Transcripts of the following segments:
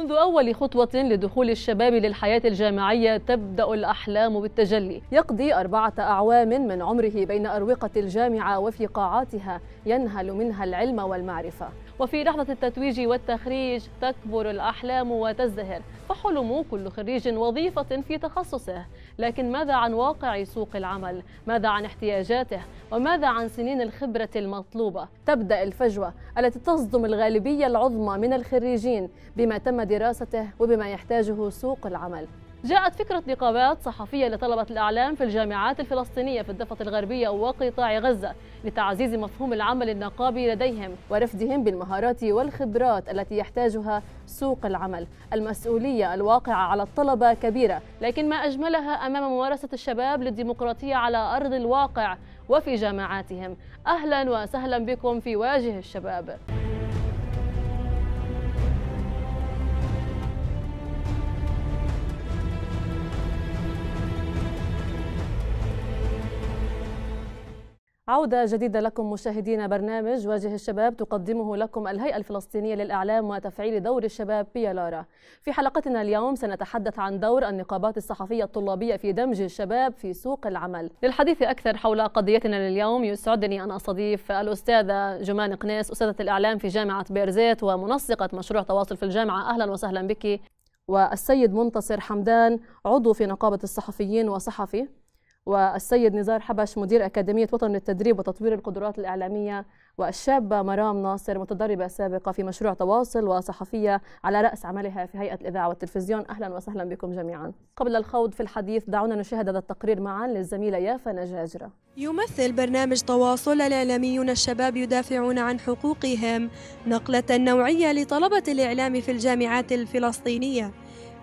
منذ أول خطوة لدخول الشباب للحياة الجامعية تبدأ الأحلام بالتجلي يقضي أربعة أعوام من عمره بين أروقة الجامعة وفي قاعاتها ينهل منها العلم والمعرفة وفي لحظة التتويج والتخريج تكبر الأحلام وتزدهر فحلم كل خريج وظيفة في تخصصه لكن ماذا عن واقع سوق العمل؟ ماذا عن احتياجاته؟ وماذا عن سنين الخبرة المطلوبة؟ تبدأ الفجوة التي تصدم الغالبية العظمى من الخريجين بما تم دراسته وبما يحتاجه سوق العمل جاءت فكرة نقابات صحفية لطلبة الأعلام في الجامعات الفلسطينية في الضفة الغربية وقطاع غزة لتعزيز مفهوم العمل النقابي لديهم ورفدهم بالمهارات والخبرات التي يحتاجها سوق العمل المسؤولية الواقعة على الطلبة كبيرة لكن ما أجملها أمام ممارسة الشباب للديمقراطية على أرض الواقع وفي جامعاتهم أهلا وسهلا بكم في واجه الشباب عودة جديدة لكم مشاهدينا برنامج واجه الشباب تقدمه لكم الهيئة الفلسطينية للإعلام وتفعيل دور الشباب بيالارا في حلقتنا اليوم سنتحدث عن دور النقابات الصحفية الطلابية في دمج الشباب في سوق العمل للحديث أكثر حول قضيتنا لليوم يسعدني أن أستضيف الأستاذة جمان قناس أستاذة الإعلام في جامعة بيرزيت ومنسقة مشروع تواصل في الجامعة أهلا وسهلا بك والسيد منتصر حمدان عضو في نقابة الصحفيين وصحفي والسيد نزار حبش مدير أكاديمية وطن للتدريب وتطوير القدرات الإعلامية والشابة مرام ناصر متدربة سابقة في مشروع تواصل وصحفية على رأس عملها في هيئة الإذاعة والتلفزيون أهلا وسهلا بكم جميعا قبل الخوض في الحديث دعونا نشاهد هذا التقرير معا للزميلة يافا نجاجرة يمثل برنامج تواصل الإعلاميون الشباب يدافعون عن حقوقهم نقلة نوعية لطلبة الإعلام في الجامعات الفلسطينية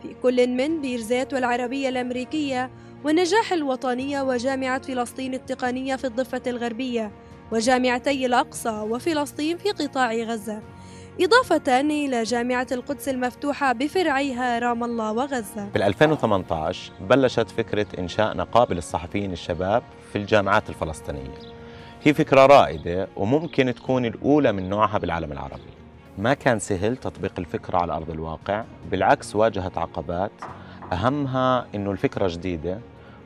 في كل من بيرزيت والعربية الأمريكية ونجاح الوطنية وجامعة فلسطين التقنية في الضفة الغربية وجامعتي الأقصى وفلسطين في قطاع غزة إضافة إلى جامعة القدس المفتوحة بفرعيها رام الله وغزة في 2018 بلشت فكرة إنشاء نقابل الصحفيين الشباب في الجامعات الفلسطينية هي فكرة رائدة وممكن تكون الأولى من نوعها بالعالم العربي ما كان سهل تطبيق الفكرة على أرض الواقع بالعكس واجهت عقبات أهمها أنه الفكرة جديدة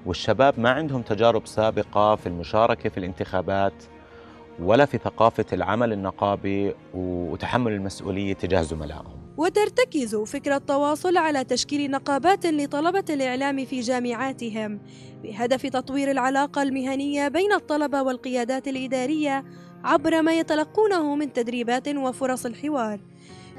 والشباب ما عندهم تجارب سابقة في المشاركة في الانتخابات ولا في ثقافة العمل النقابي وتحمل المسؤولية تجاه زملائهم وترتكز فكرة التواصل على تشكيل نقابات لطلبة الإعلام في جامعاتهم بهدف تطوير العلاقة المهنية بين الطلبة والقيادات الإدارية عبر ما يتلقونه من تدريبات وفرص الحوار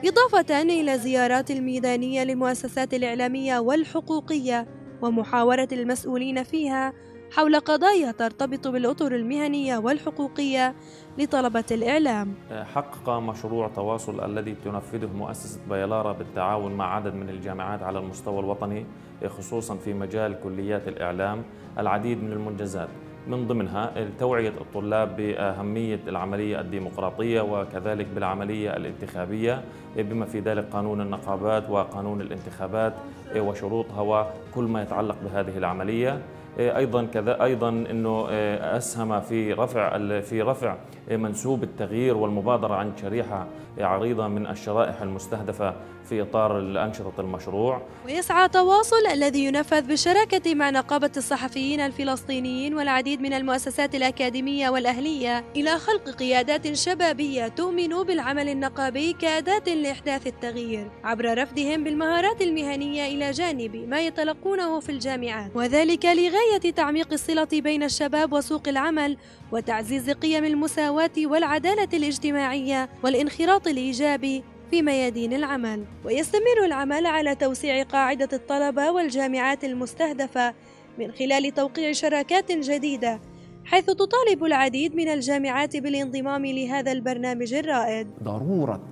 إضافة إلى زيارات الميدانية للمؤسسات الإعلامية والحقوقية ومحاورة المسؤولين فيها حول قضايا ترتبط بالأطر المهنية والحقوقية لطلبة الإعلام حقق مشروع تواصل الذي تنفذه مؤسسة بيلارا بالتعاون مع عدد من الجامعات على المستوى الوطني خصوصا في مجال كليات الإعلام العديد من المنجزات من ضمنها توعية الطلاب بأهمية العملية الديمقراطية وكذلك بالعملية الانتخابية بما في ذلك قانون النقابات وقانون الانتخابات وشروطها وكل ما يتعلق بهذه العملية إيه، ايضا كذا ايضا انه إيه، اسهم في رفع في رفع إيه، منسوب التغيير والمبادره عن شريحه عريضه من الشرائح المستهدفه في اطار انشطه المشروع. ويسعى تواصل الذي ينفذ بالشراكه مع نقابه الصحفيين الفلسطينيين والعديد من المؤسسات الاكاديميه والاهليه الى خلق قيادات شبابيه تؤمن بالعمل النقابي كاداه لاحداث التغيير عبر رفدهم بالمهارات المهنيه الى جانب ما يتلقونه في الجامعات وذلك لغايه بداية تعميق الصلة بين الشباب وسوق العمل وتعزيز قيم المساواة والعدالة الاجتماعية والانخراط الإيجابي في ميادين العمل ويستمر العمل على توسيع قاعدة الطلبة والجامعات المستهدفة من خلال توقيع شراكات جديدة حيث تطالب العديد من الجامعات بالانضمام لهذا البرنامج الرائد ضرورة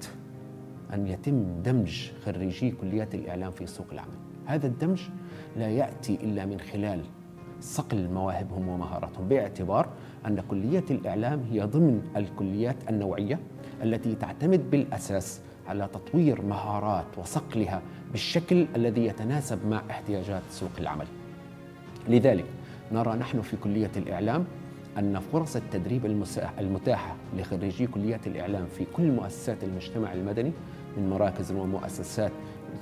أن يتم دمج خريجي كليات الإعلام في سوق العمل هذا الدمج لا يأتي إلا من خلال صقل مواهبهم ومهاراتهم باعتبار أن كلية الإعلام هي ضمن الكليات النوعية التي تعتمد بالأساس على تطوير مهارات وصقلها بالشكل الذي يتناسب مع احتياجات سوق العمل لذلك نرى نحن في كلية الإعلام أن فرص التدريب المتاحة لخريجي كليات الإعلام في كل مؤسسات المجتمع المدني من مراكز ومؤسسات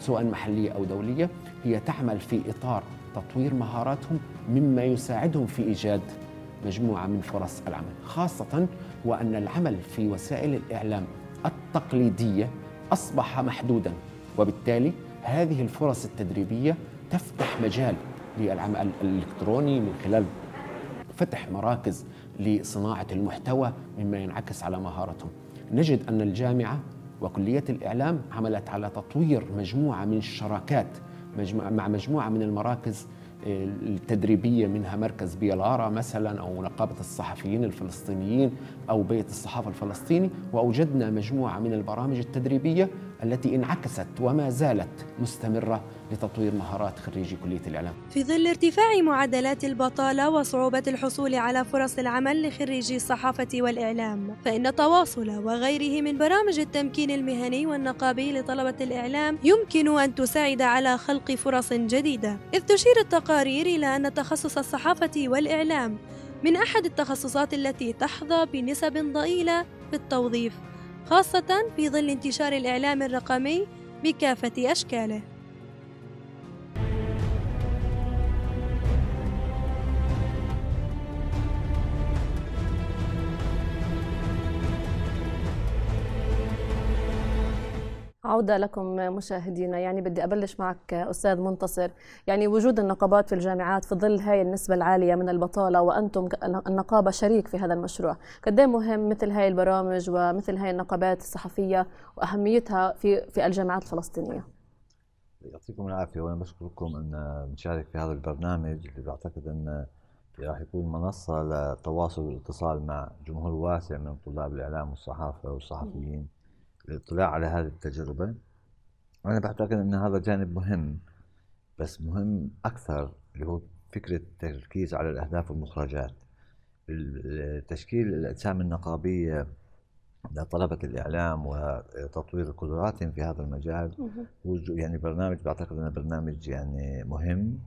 سواء محلية أو دولية هي تعمل في إطار تطوير مهاراتهم مما يساعدهم في إيجاد مجموعة من فرص العمل خاصة وأن العمل في وسائل الإعلام التقليدية أصبح محدودا وبالتالي هذه الفرص التدريبية تفتح مجال للعمل الإلكتروني من خلال فتح مراكز لصناعة المحتوى مما ينعكس على مهارتهم نجد أن الجامعة وكلية الإعلام عملت على تطوير مجموعة من الشراكات مع مجموعة من المراكز آه، التدريبية منها مركز بيلارا مثلا أو نقابة الصحفيين الفلسطينيين أو بيت الصحافة الفلسطيني وأوجدنا مجموعة من البرامج التدريبية التي انعكست وما زالت مستمرة لتطوير مهارات خريجي كلية الإعلام في ظل ارتفاع معدلات البطالة وصعوبة الحصول على فرص العمل لخريجي الصحافة والإعلام فإن التواصل وغيره من برامج التمكين المهني والنقابي لطلبة الإعلام يمكن أن تساعد على خلق فرص جديدة إذ تشير التقارير إلى أن تخصص الصحافة والإعلام من أحد التخصصات التي تحظى بنسب ضئيلة في التوظيف خاصة في ظل انتشار الإعلام الرقمي بكافة أشكاله عودة لكم مشاهدينا يعني بدي أبلش معك أستاذ منتصر يعني وجود النقابات في الجامعات في ظل هاي النسبة العالية من البطالة وأنتم النقابة شريك في هذا المشروع قد إيه مهم مثل هاي البرامج ومثل هاي النقابات الصحفية وأهميتها في, في الجامعات الفلسطينية يعطيكم العافية وأنا بشكركم أن نشارك في هذا البرنامج اللي بعتقد أن راح يكون منصة للتواصل والاتصال مع جمهور واسع من طلاب الإعلام والصحافة والصحفيين م. الاطلاع على هذه التجربة أنا بعتقد أن هذا جانب مهم بس مهم أكثر اللي هو فكرة التركيز على الأهداف والمخرجات تشكيل الأجسام النقابية لطلبة الإعلام وتطوير قدراتهم في هذا المجال هو يعني برنامج بعتقد أنه برنامج يعني مهم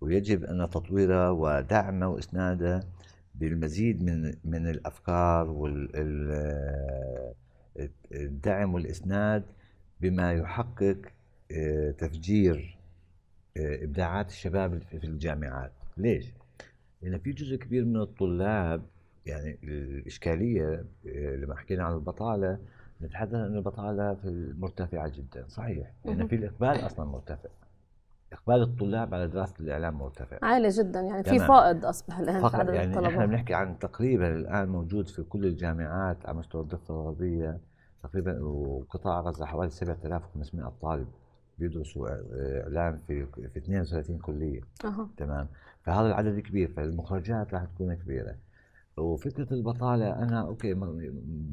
ويجب أن تطويره ودعمه وإسناده بالمزيد من من الافكار وال الدعم والاسناد بما يحقق آه، تفجير آه، إبداعات الشباب في الجامعات ليش؟ لأن في جزء كبير من الطلاب يعني الإشكالية آه، لما حكينا عن البطالة نتحدث عن البطالة في المرتفعه جدا صحيح لأن في الإقبال أصلا مرتفع اقبال الطلاب على دراسه الاعلام مرتفع عالي جدا يعني في فائض اصبح الان في عدد يعني الطلبه احنا بنحكي عن تقريبا الان موجود في كل الجامعات على مستوى الضفه الغربيه تقريبا وقطاع غزه حوالي 7500 طالب بيدرسوا اعلام في في 32 كليه أه. تمام فهذا العدد كبير فالمخرجات راح تكون كبيره وفكره البطاله انا اوكي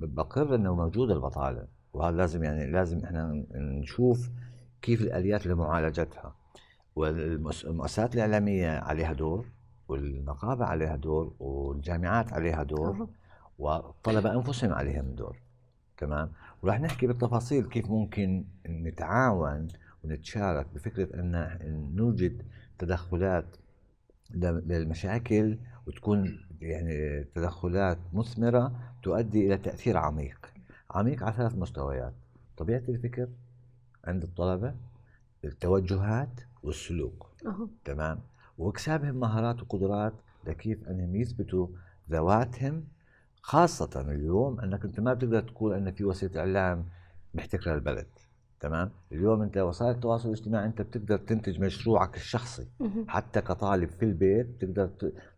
بقر انه موجوده البطاله وهذا لازم يعني لازم احنا نشوف كيف الاليات لمعالجتها والمؤسسات الاعلاميه عليها دور والنقابه عليها دور والجامعات عليها دور والطلبه انفسهم عليهم دور تمام وراح نحكي بالتفاصيل كيف ممكن نتعاون ونتشارك بفكره ان نوجد تدخلات للمشاكل وتكون يعني تدخلات مثمره تؤدي الى تاثير عميق عميق على ثلاث مستويات طبيعه الفكر عند الطلبه التوجهات والسلوك أوه. تمام واكسابهم مهارات وقدرات لكيف انهم يثبتوا ذواتهم خاصة اليوم انك انت ما بتقدر تقول ان في وسيله اعلام محتكره البلد تمام اليوم انت وسائل التواصل الاجتماعي انت بتقدر تنتج مشروعك الشخصي حتى كطالب في البيت بتقدر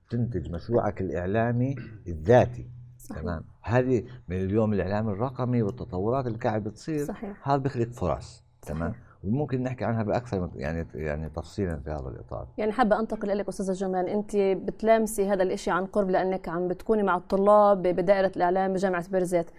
تنتج مشروعك الاعلامي الذاتي صحيح. تمام هذه من اليوم الاعلام الرقمي والتطورات اللي قاعد بتصير صحيح. هذا بيخلق فرص تمام صحيح. وممكن نحكي عنها باكثر يعني يعني تفصيلا في هذا الاطار. يعني حابه انتقل لك استاذه جمال، انت بتلامسي هذا الشيء عن قرب لانك عم بتكوني مع الطلاب بدائره الاعلام بجامعه بيرزيت،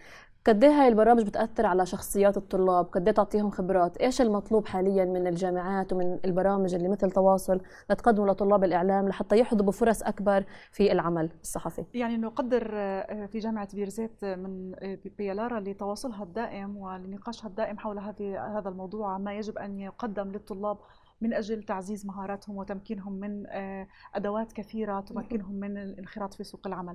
قد ايه هاي البرامج بتاثر على شخصيات الطلاب قد ايه تعطيهم خبرات ايش المطلوب حاليا من الجامعات ومن البرامج اللي مثل تواصل لتقدمه لطلاب الاعلام لحتى يحظوا بفرص اكبر في العمل الصحفي يعني نقدر آه، في جامعه بيرزيت آه، من آه، بيلارا لتواصلها الدائم ولنقاشها الدائم حول هذه هذا الموضوع ما يجب ان يقدم للطلاب من اجل تعزيز مهاراتهم وتمكينهم من ادوات كثيره تمكنهم من الانخراط في سوق العمل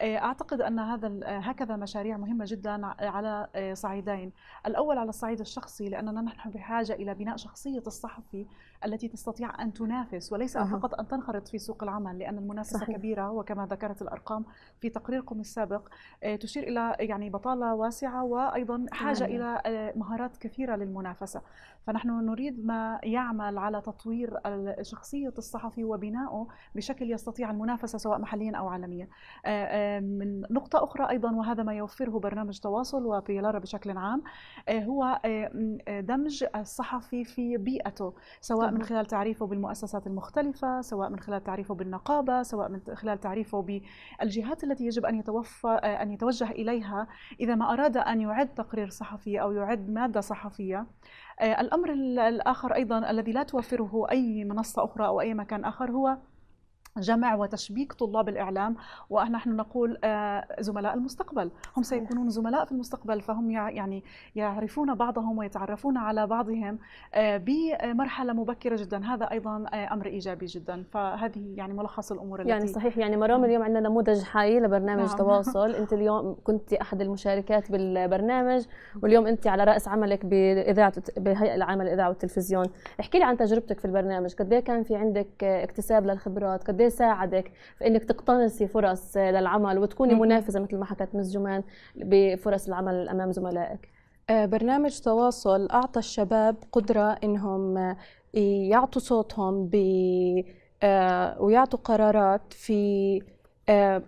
آه، اعتقد ان هذا آه، هكذا مشاريع مهمه جدا على آه، صعيدين، الاول على الصعيد الشخصي لاننا نحن بحاجه الى بناء شخصيه الصحفي التي تستطيع ان تنافس وليس أه. فقط ان تنخرط في سوق العمل لان المنافسه صحيح. كبيره وكما ذكرت الارقام في تقريركم السابق آه، تشير الى يعني بطاله واسعه وايضا حاجه أه. الى مهارات كثيره للمنافسه فنحن نريد ما يعمل على تطوير شخصيه الصحفي وبنائه بشكل يستطيع المنافسه سواء محليا او عالميا آه، من نقطه اخرى ايضا وهذا ما يوفره برنامج تواصل وبيلارا بشكل عام آه، هو دمج الصحفي في بيئته سواء من خلال تعريفه بالمؤسسات المختلفة سواء من خلال تعريفه بالنقابة سواء من خلال تعريفه بالجهات التي يجب أن, يتوفى أن يتوجه إليها إذا ما أراد أن يعد تقرير صحفي أو يعد مادة صحفية آه، الأمر الآخر أيضا الذي لا توفره أي منصة أخرى أو أي مكان آخر هو جمع وتشبيك طلاب الإعلام ونحن نقول آه، زملاء المستقبل هم سيكونون زملاء في المستقبل فهم يعني يعرفون بعضهم ويتعرفون على بعضهم آه، بمرحلة مبكرة جدا هذا أيضا آه، أمر إيجابي جدا فهذه يعني ملخص الأمور التي يعني صحيح يعني مرام نعم. اليوم عندنا نموذج حي لبرنامج نعم. تواصل أنت اليوم كنت أحد المشاركات بالبرنامج واليوم أنت على رأس عملك بإذاعة بهيئة العامة للإذاعة والتلفزيون احكي لي عن تجربتك في البرنامج قد إيه كان في عندك اكتساب للخبرات قد بيساعدك في انك تقتنصي فرص للعمل وتكوني منافسه مثل ما حكت مس جمان بفرص العمل امام زملائك آه، برنامج تواصل اعطى الشباب قدره انهم آه، يعطوا صوتهم ب آه، ويعطوا قرارات في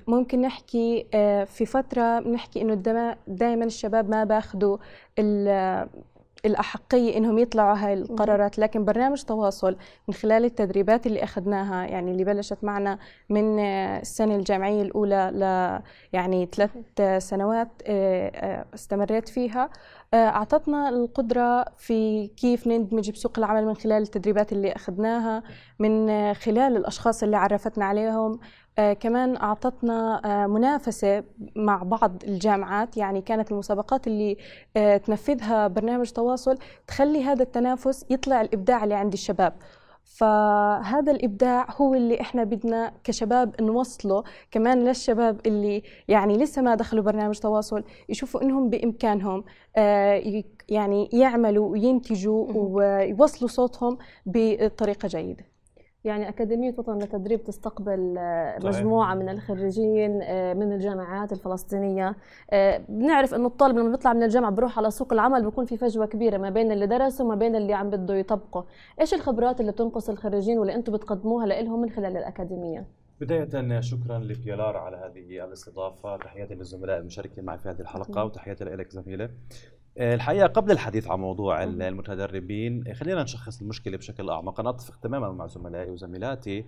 ممكن نحكي في فترة بنحكي إنه دائما الشباب ما باخذوا الأحقية إنهم يطلعوا هاي القرارات لكن برنامج تواصل من خلال التدريبات اللي أخذناها يعني اللي بلشت معنا من آه، السنة الجامعية الأولى ل يعني ثلاث سنوات آه، آه، استمريت فيها أعطتنا القدرة في كيف نندمج بسوق العمل من خلال التدريبات اللي أخذناها من خلال الأشخاص اللي عرفتنا عليهم آه، كمان أعطتنا آه، منافسة مع بعض الجامعات يعني كانت المسابقات اللي آه، تنفذها برنامج تواصل تخلي هذا التنافس يطلع الإبداع اللي عند الشباب فهذا الابداع هو اللي احنا بدنا كشباب نوصله كمان للشباب اللي يعني لسه ما دخلوا برنامج تواصل يشوفوا انهم بامكانهم يعني يعملوا وينتجوا ويوصلوا صوتهم بطريقه جيده يعني أكاديمية وطن للتدريب تستقبل آه، مجموعة من الخريجين آه، من الجامعات الفلسطينية آه، بنعرف أنه الطالب لما بيطلع من الجامعة بروح على سوق العمل بكون في فجوة كبيرة ما بين اللي درسه وما بين اللي عم بده يطبقه إيش الخبرات اللي بتنقص الخريجين واللي أنتم بتقدموها لهم من خلال الأكاديمية؟ بداية شكرا لك يا لارا على هذه الاستضافة تحياتي للزملاء المشاركين معي في هذه الحلقة وتحياتي لك زميلة الحقيقه قبل الحديث عن موضوع المتدربين آه، خلينا نشخص المشكله بشكل اعمق انا اتفق تماما مع زملائي وزميلاتي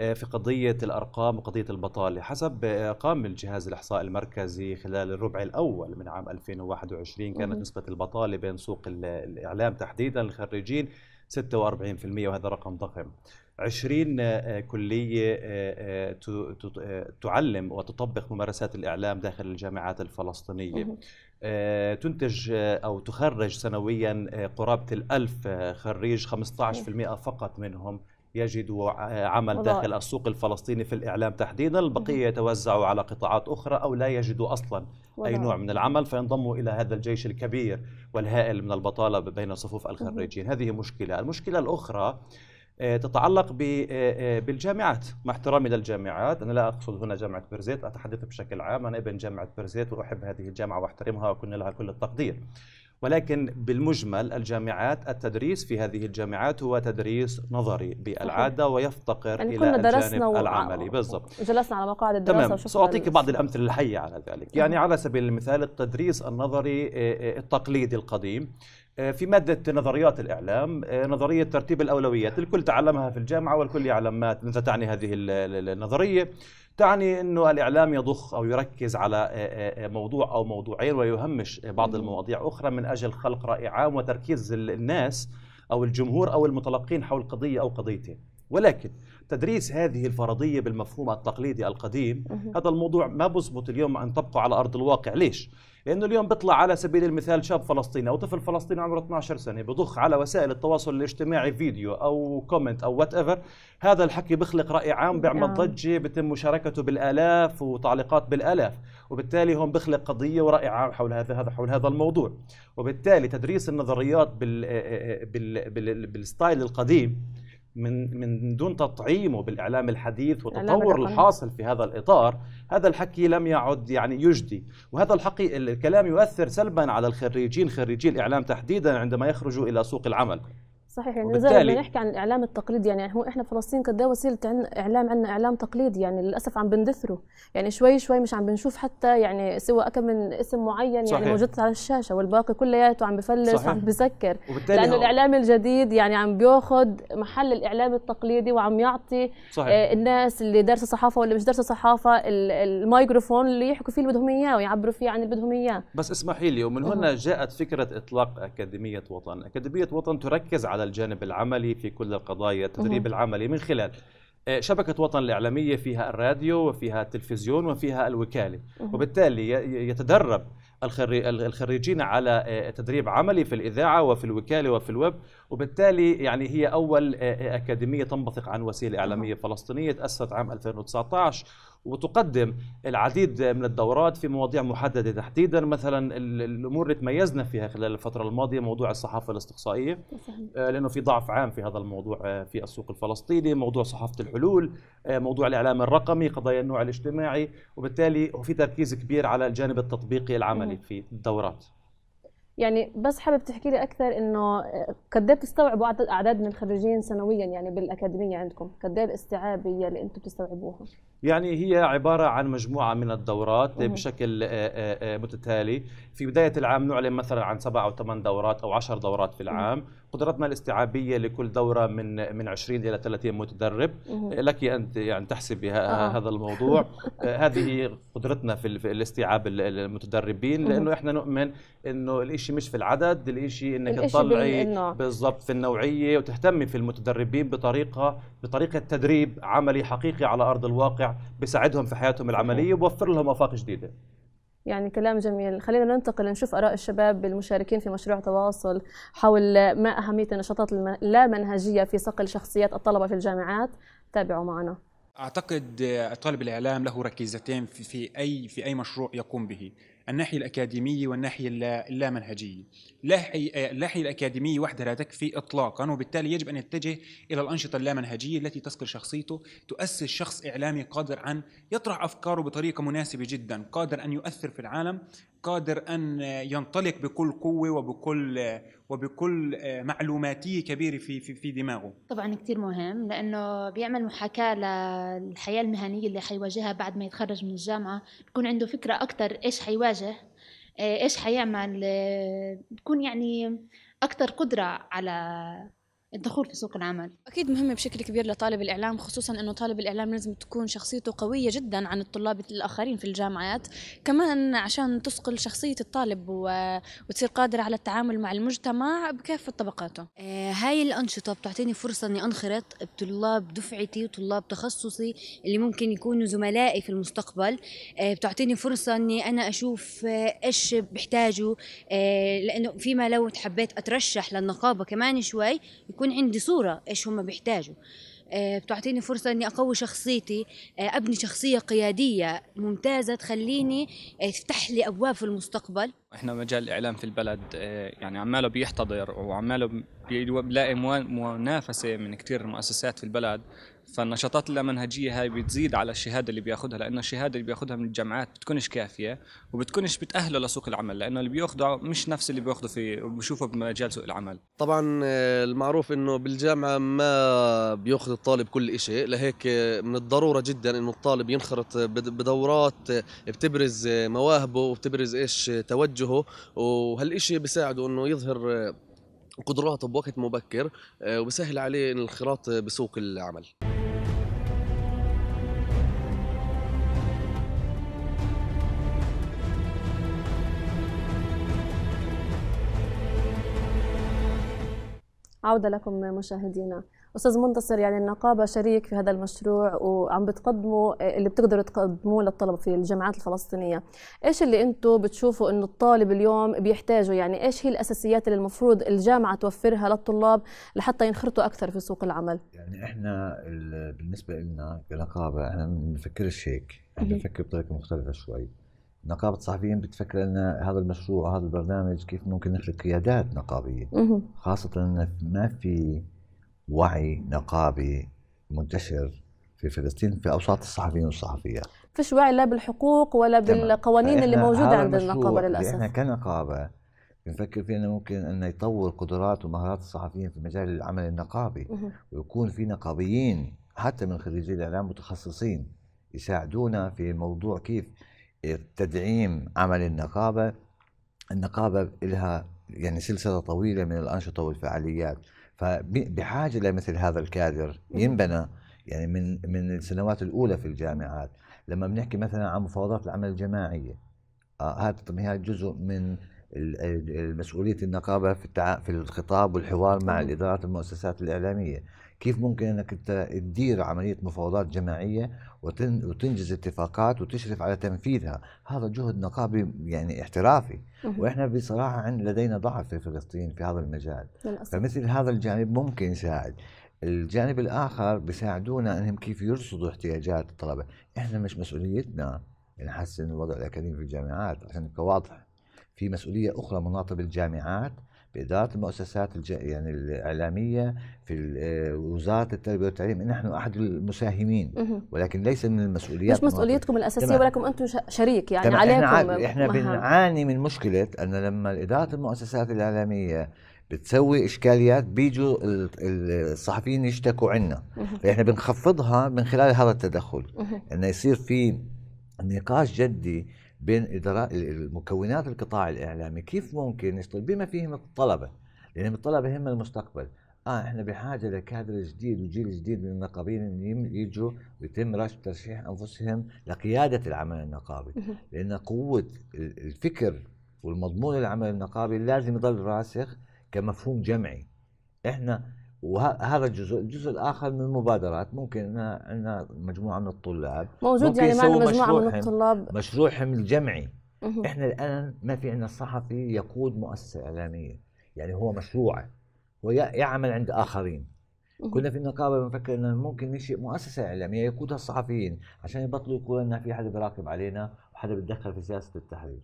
آه، في قضية الأرقام وقضية البطالة حسب آه، أرقام الجهاز الإحصاء المركزي خلال الربع الأول من عام 2021 كانت نسبة البطالة بين سوق الإعلام تحديدا الخريجين 46% وهذا رقم ضخم 20 آه، آه، كلية آه، تعلم وتطبق ممارسات الإعلام داخل الجامعات الفلسطينية تنتج أو تخرج سنويا قرابة الألف خريج 15% فقط منهم يجدوا عمل داخل السوق الفلسطيني في الإعلام تحديدا البقية يتوزعوا على قطاعات أخرى أو لا يجدوا أصلا أي نوع من العمل فينضموا إلى هذا الجيش الكبير والهائل من البطالة بين صفوف الخريجين هذه مشكلة المشكلة الأخرى آه، تتعلق آه، آه، بالجامعات مع احترامي للجامعات أنا لا أقصد هنا جامعة بيرزيت أتحدث بشكل عام أنا ابن جامعة بيرزيت وأحب هذه الجامعة وأحترمها وكن لها كل التقدير ولكن بالمجمل الجامعات التدريس في هذه الجامعات هو تدريس نظري بالعاده ويفتقر يعني الى الجانب و... العملي بالضبط جلسنا على مقاعد الدراسه تمام ساعطيك بعض الامثله الحيه على ذلك يعني على سبيل المثال التدريس النظري التقليدي القديم آه، في مادة نظريات الإعلام آه، نظرية ترتيب الأولويات الكل تعلمها في الجامعة والكل يعلم ما تعني هذه النظرية تعني أنه الإعلام يضخ أو يركز على آه، موضوع أو موضوعين ويهمش بعض المواضيع أخرى من أجل خلق رأي عام وتركيز الناس أو الجمهور أو المتلقين حول قضية أو قضيتين ولكن تدريس هذه الفرضية بالمفهوم التقليدي القديم هذا الموضوع ما بزبط اليوم أن تبقى على أرض الواقع ليش؟ لأنه اليوم بيطلع على سبيل المثال شاب فلسطيني أو طفل فلسطيني عمره 12 سنة بضخ على وسائل التواصل الاجتماعي فيديو أو كومنت أو وات ايفر هذا الحكي بخلق رأي عام بيعمل نعم. ضجة بتم مشاركته بالآلاف وتعليقات بالآلاف وبالتالي هون بخلق قضية ورأي عام حول هذا هذا حول هذا الموضوع وبالتالي تدريس النظريات بال بالستايل القديم من من دون تطعيمه بالاعلام الحديث والتطور الحاصل في هذا الاطار هذا الحكي لم يعد يعني يجدي وهذا الحكي الكلام يؤثر سلبا على الخريجين خريجي الاعلام تحديدا عندما يخرجوا الى سوق العمل صحيح يعني زي ما نحكي عن الاعلام التقليدي يعني هو احنا فلسطين قد إيه وسيله عن اعلام عندنا اعلام تقليدي يعني للاسف عم بندثره يعني شوي شوي مش عم بنشوف حتى يعني سوى كم من اسم معين يعني صحيح. يعني موجود على الشاشه والباقي كلياته عم بفلس صحيح. بسكر لانه هو. الاعلام الجديد يعني عم بياخذ محل الاعلام التقليدي وعم يعطي صحيح. آه، الناس اللي دارسه صحافه واللي مش دارسه صحافه الميكروفون اللي يحكوا فيه اللي بدهم اياه ويعبروا فيه عن اللي بدهم اياه بس اسمحي لي ومن هنا جاءت فكره اطلاق اكاديميه وطن اكاديميه وطن تركز على الجانب العملي في كل القضايا التدريب العملي من خلال آه، شبكة وطن الإعلامية فيها الراديو وفيها التلفزيون وفيها الوكالة وبالتالي يتدرب الخريجين على آه، تدريب عملي في الإذاعة وفي الوكالة وفي الويب وبالتالي يعني هي أول آه، أكاديمية تنبثق عن وسيلة إعلامية فلسطينية تأسست عام 2019 وتقدم العديد من الدورات في مواضيع محدده تحديدا مثلا الامور اللي تميزنا فيها خلال الفتره الماضيه موضوع الصحافه الاستقصائيه آه، لانه في ضعف عام في هذا الموضوع آه، في السوق الفلسطيني موضوع صحافه الحلول آه، موضوع الاعلام الرقمي قضايا النوع الاجتماعي وبالتالي في تركيز كبير على الجانب التطبيقي العملي في الدورات يعني بس حابب تحكي لي اكثر انه آه، قد ايه بتستوعبوا اعداد من الخريجين سنويا يعني بالاكاديميه عندكم؟ قد ايه الاستيعابيه اللي انتم بتستوعبوها؟ يعني هي عباره عن مجموعه من الدورات مم. بشكل آه، آه، متتالي، في بدايه العام نعلن مثلا عن سبع او ثمان دورات او عشر دورات في العام، مم. قدرتنا الاستيعابيه لكل دوره من من 20 الى 30 متدرب لك انت يعني تحسبي آه. هذا الموضوع آه، هذه قدرتنا في الاستيعاب المتدربين لانه احنا نؤمن انه الإشي مش في العدد الإشي انك تطلعي بالضبط في النوعيه وتهتمي في المتدربين بطريقه بطريقه تدريب عملي حقيقي على ارض الواقع بيساعدهم في حياتهم العمليه وبوفر لهم افاق جديده يعني كلام جميل خلينا ننتقل نشوف آراء الشباب المشاركين في مشروع تواصل حول ما أهمية النشاطات اللامنهجية في صقل شخصيات الطلبة في الجامعات تابعوا معنا أعتقد طالب الإعلام له ركيزتين في أي في أي مشروع يقوم به الناحية الأكاديمية والناحية اللامنهجية اللاحية الأكاديمية وحدها لا تكفي إطلاقا وبالتالي يجب أن يتجه إلى الأنشطة اللامنهجية التي تسكر شخصيته تؤسس شخص إعلامي قادر أن يطرح أفكاره بطريقة مناسبة جدا قادر أن يؤثر في العالم قادر ان ينطلق بكل قوه وبكل وبكل آه، معلوماتيه كبيره في في, في دماغه طبعا كثير مهم لانه بيعمل محاكاه للحياه المهنيه اللي حيواجهها بعد ما يتخرج من الجامعه بكون عنده فكره اكثر ايش حيواجه آه، ايش حيعمل آه، بكون يعني اكثر قدره على الدخول في سوق العمل أكيد مهمة بشكل كبير لطالب الإعلام خصوصا أنه طالب الإعلام لازم تكون شخصيته قوية جدا عن الطلاب الآخرين في الجامعات كمان عشان تصقل شخصية الطالب و... وتصير قادر على التعامل مع المجتمع بكافة طبقاته آه، هاي الأنشطة بتعطيني فرصة أني أنخرط بطلاب دفعتي وطلاب تخصصي اللي ممكن يكونوا زملائي في المستقبل آه، بتعطيني فرصة أني أنا أشوف آه، إيش بحتاجوا لأنه فيما لو حبيت أترشح للنقابة كمان شوي يكون عندي صوره ايش هم بيحتاجوا آه، بتعطيني فرصة إني أقوي شخصيتي آه، أبني شخصية قيادية ممتازة تخليني تفتح آه، لي أبواب في المستقبل إحنا مجال الإعلام في البلد يعني عماله بيحتضر وعماله بيلاقي منافسة من كتير المؤسسات في البلد فالنشاطات اللامنهجيه هاي بتزيد على الشهاده اللي بياخذها لانه الشهاده اللي بياخذها من الجامعات بتكونش كافيه وبتكونش بتاهله لسوق العمل لانه اللي بياخذه مش نفس اللي بياخذه في بشوفه بمجال سوق العمل طبعا آه، المعروف انه بالجامعه ما بياخذ الطالب كل شيء لهيك آه، من الضروره جدا انه الطالب ينخرط بدورات آه، بتبرز مواهبه وبتبرز ايش توجهه وهالشيء بيساعده انه يظهر قدراته بوقت مبكر وبسهل عليه الانخراط بسوق العمل عودة لكم مشاهدينا استاذ منتصر يعني النقابه شريك في هذا المشروع وعم بتقدموا اللي بتقدروا تقدموه للطلبه في الجامعات الفلسطينيه ايش اللي انتم بتشوفوا انه الطالب اليوم بيحتاجه يعني ايش هي الاساسيات اللي المفروض الجامعه توفرها للطلاب لحتى ينخرطوا اكثر في سوق العمل يعني احنا بالنسبه لنا كنقابه احنا ما بنفكرش هيك احنا بنفكر بطريقه مختلفه شوي نقابه الصحفيين بتفكر ان هذا المشروع هذا البرنامج كيف ممكن نخلق قيادات نقابيه خاصه ان ما في وعي نقابي منتشر في فلسطين في اوساط الصحفيين والصحفيات فيش وعي لا بالحقوق ولا بالقوانين اللي موجوده عند النقابه للاسف احنا كنقابه بنفكر فيه انه ممكن انه يطور قدرات ومهارات الصحفيين في مجال العمل النقابي ويكون في نقابيين حتى من خريجي الاعلام متخصصين يساعدونا في موضوع كيف تدعيم عمل النقابه النقابه لها يعني سلسله طويله من الانشطه والفعاليات فبحاجه لمثل هذا الكادر ينبنى يعني من من السنوات الاولى في الجامعات لما بنحكي مثلا عن مفاوضات العمل الجماعيه آه، هذا آه جزء من مسؤوليه النقابه في في الخطاب والحوار مع الادارات المؤسسات الاعلاميه كيف ممكن انك انت تدير عمليه مفاوضات جماعيه وتنجز اتفاقات وتشرف على تنفيذها هذا جهد نقابي يعني احترافي واحنا بصراحه عندنا لدينا ضعف في فلسطين في هذا المجال فمثل هذا الجانب ممكن يساعد الجانب الاخر بيساعدونا انهم كيف يرصدوا احتياجات الطلبه احنا مش مسؤوليتنا نحسن الوضع الاكاديمي في الجامعات عشان يبقى واضح في مسؤوليه اخرى مناطه بالجامعات إدارة المؤسسات الج... يعني الإعلامية في آه، وزارة التربية والتعليم نحن أحد المساهمين ولكن ليس من المسؤوليات مش مسؤوليتكم الموضوع. الأساسية تمام. ولكم أنتم شريك يعني تمام. عليكم إحنا, إحنا بنعاني من مشكلة أن لما إدارة المؤسسات الإعلامية بتسوي اشكاليات بيجوا الصحفيين يشتكوا عنا فاحنا بنخفضها من خلال هذا التدخل انه يصير في نقاش جدي بين المكونات القطاع الاعلامي كيف ممكن يشتغل بما فيهم الطلبه لان الطلبه هم المستقبل اه احنا بحاجه لكادر جديد وجيل جديد من النقابين يجوا ويتم رشد ترشيح انفسهم لقياده العمل النقابي لان قوه الفكر والمضمون العمل النقابي لازم يظل راسخ كمفهوم جمعي احنا وهذا الجزء الجزء الاخر من المبادرات ممكن انها عندنا مجموعه من الطلاب موجود يعني معنا مجموعه من الطلاب مشروعهم الجمعي احنا الان ما في عندنا صحفي يقود مؤسسه اعلاميه يعني هو مشروعه ويعمل عند اخرين كنا في النقابه بنفكر انه ممكن ننشئ مؤسسه اعلاميه يقودها الصحفيين عشان يبطلوا يقولوا انه في حدا بيراقب علينا وحدا بيتدخل في سياسه التحرير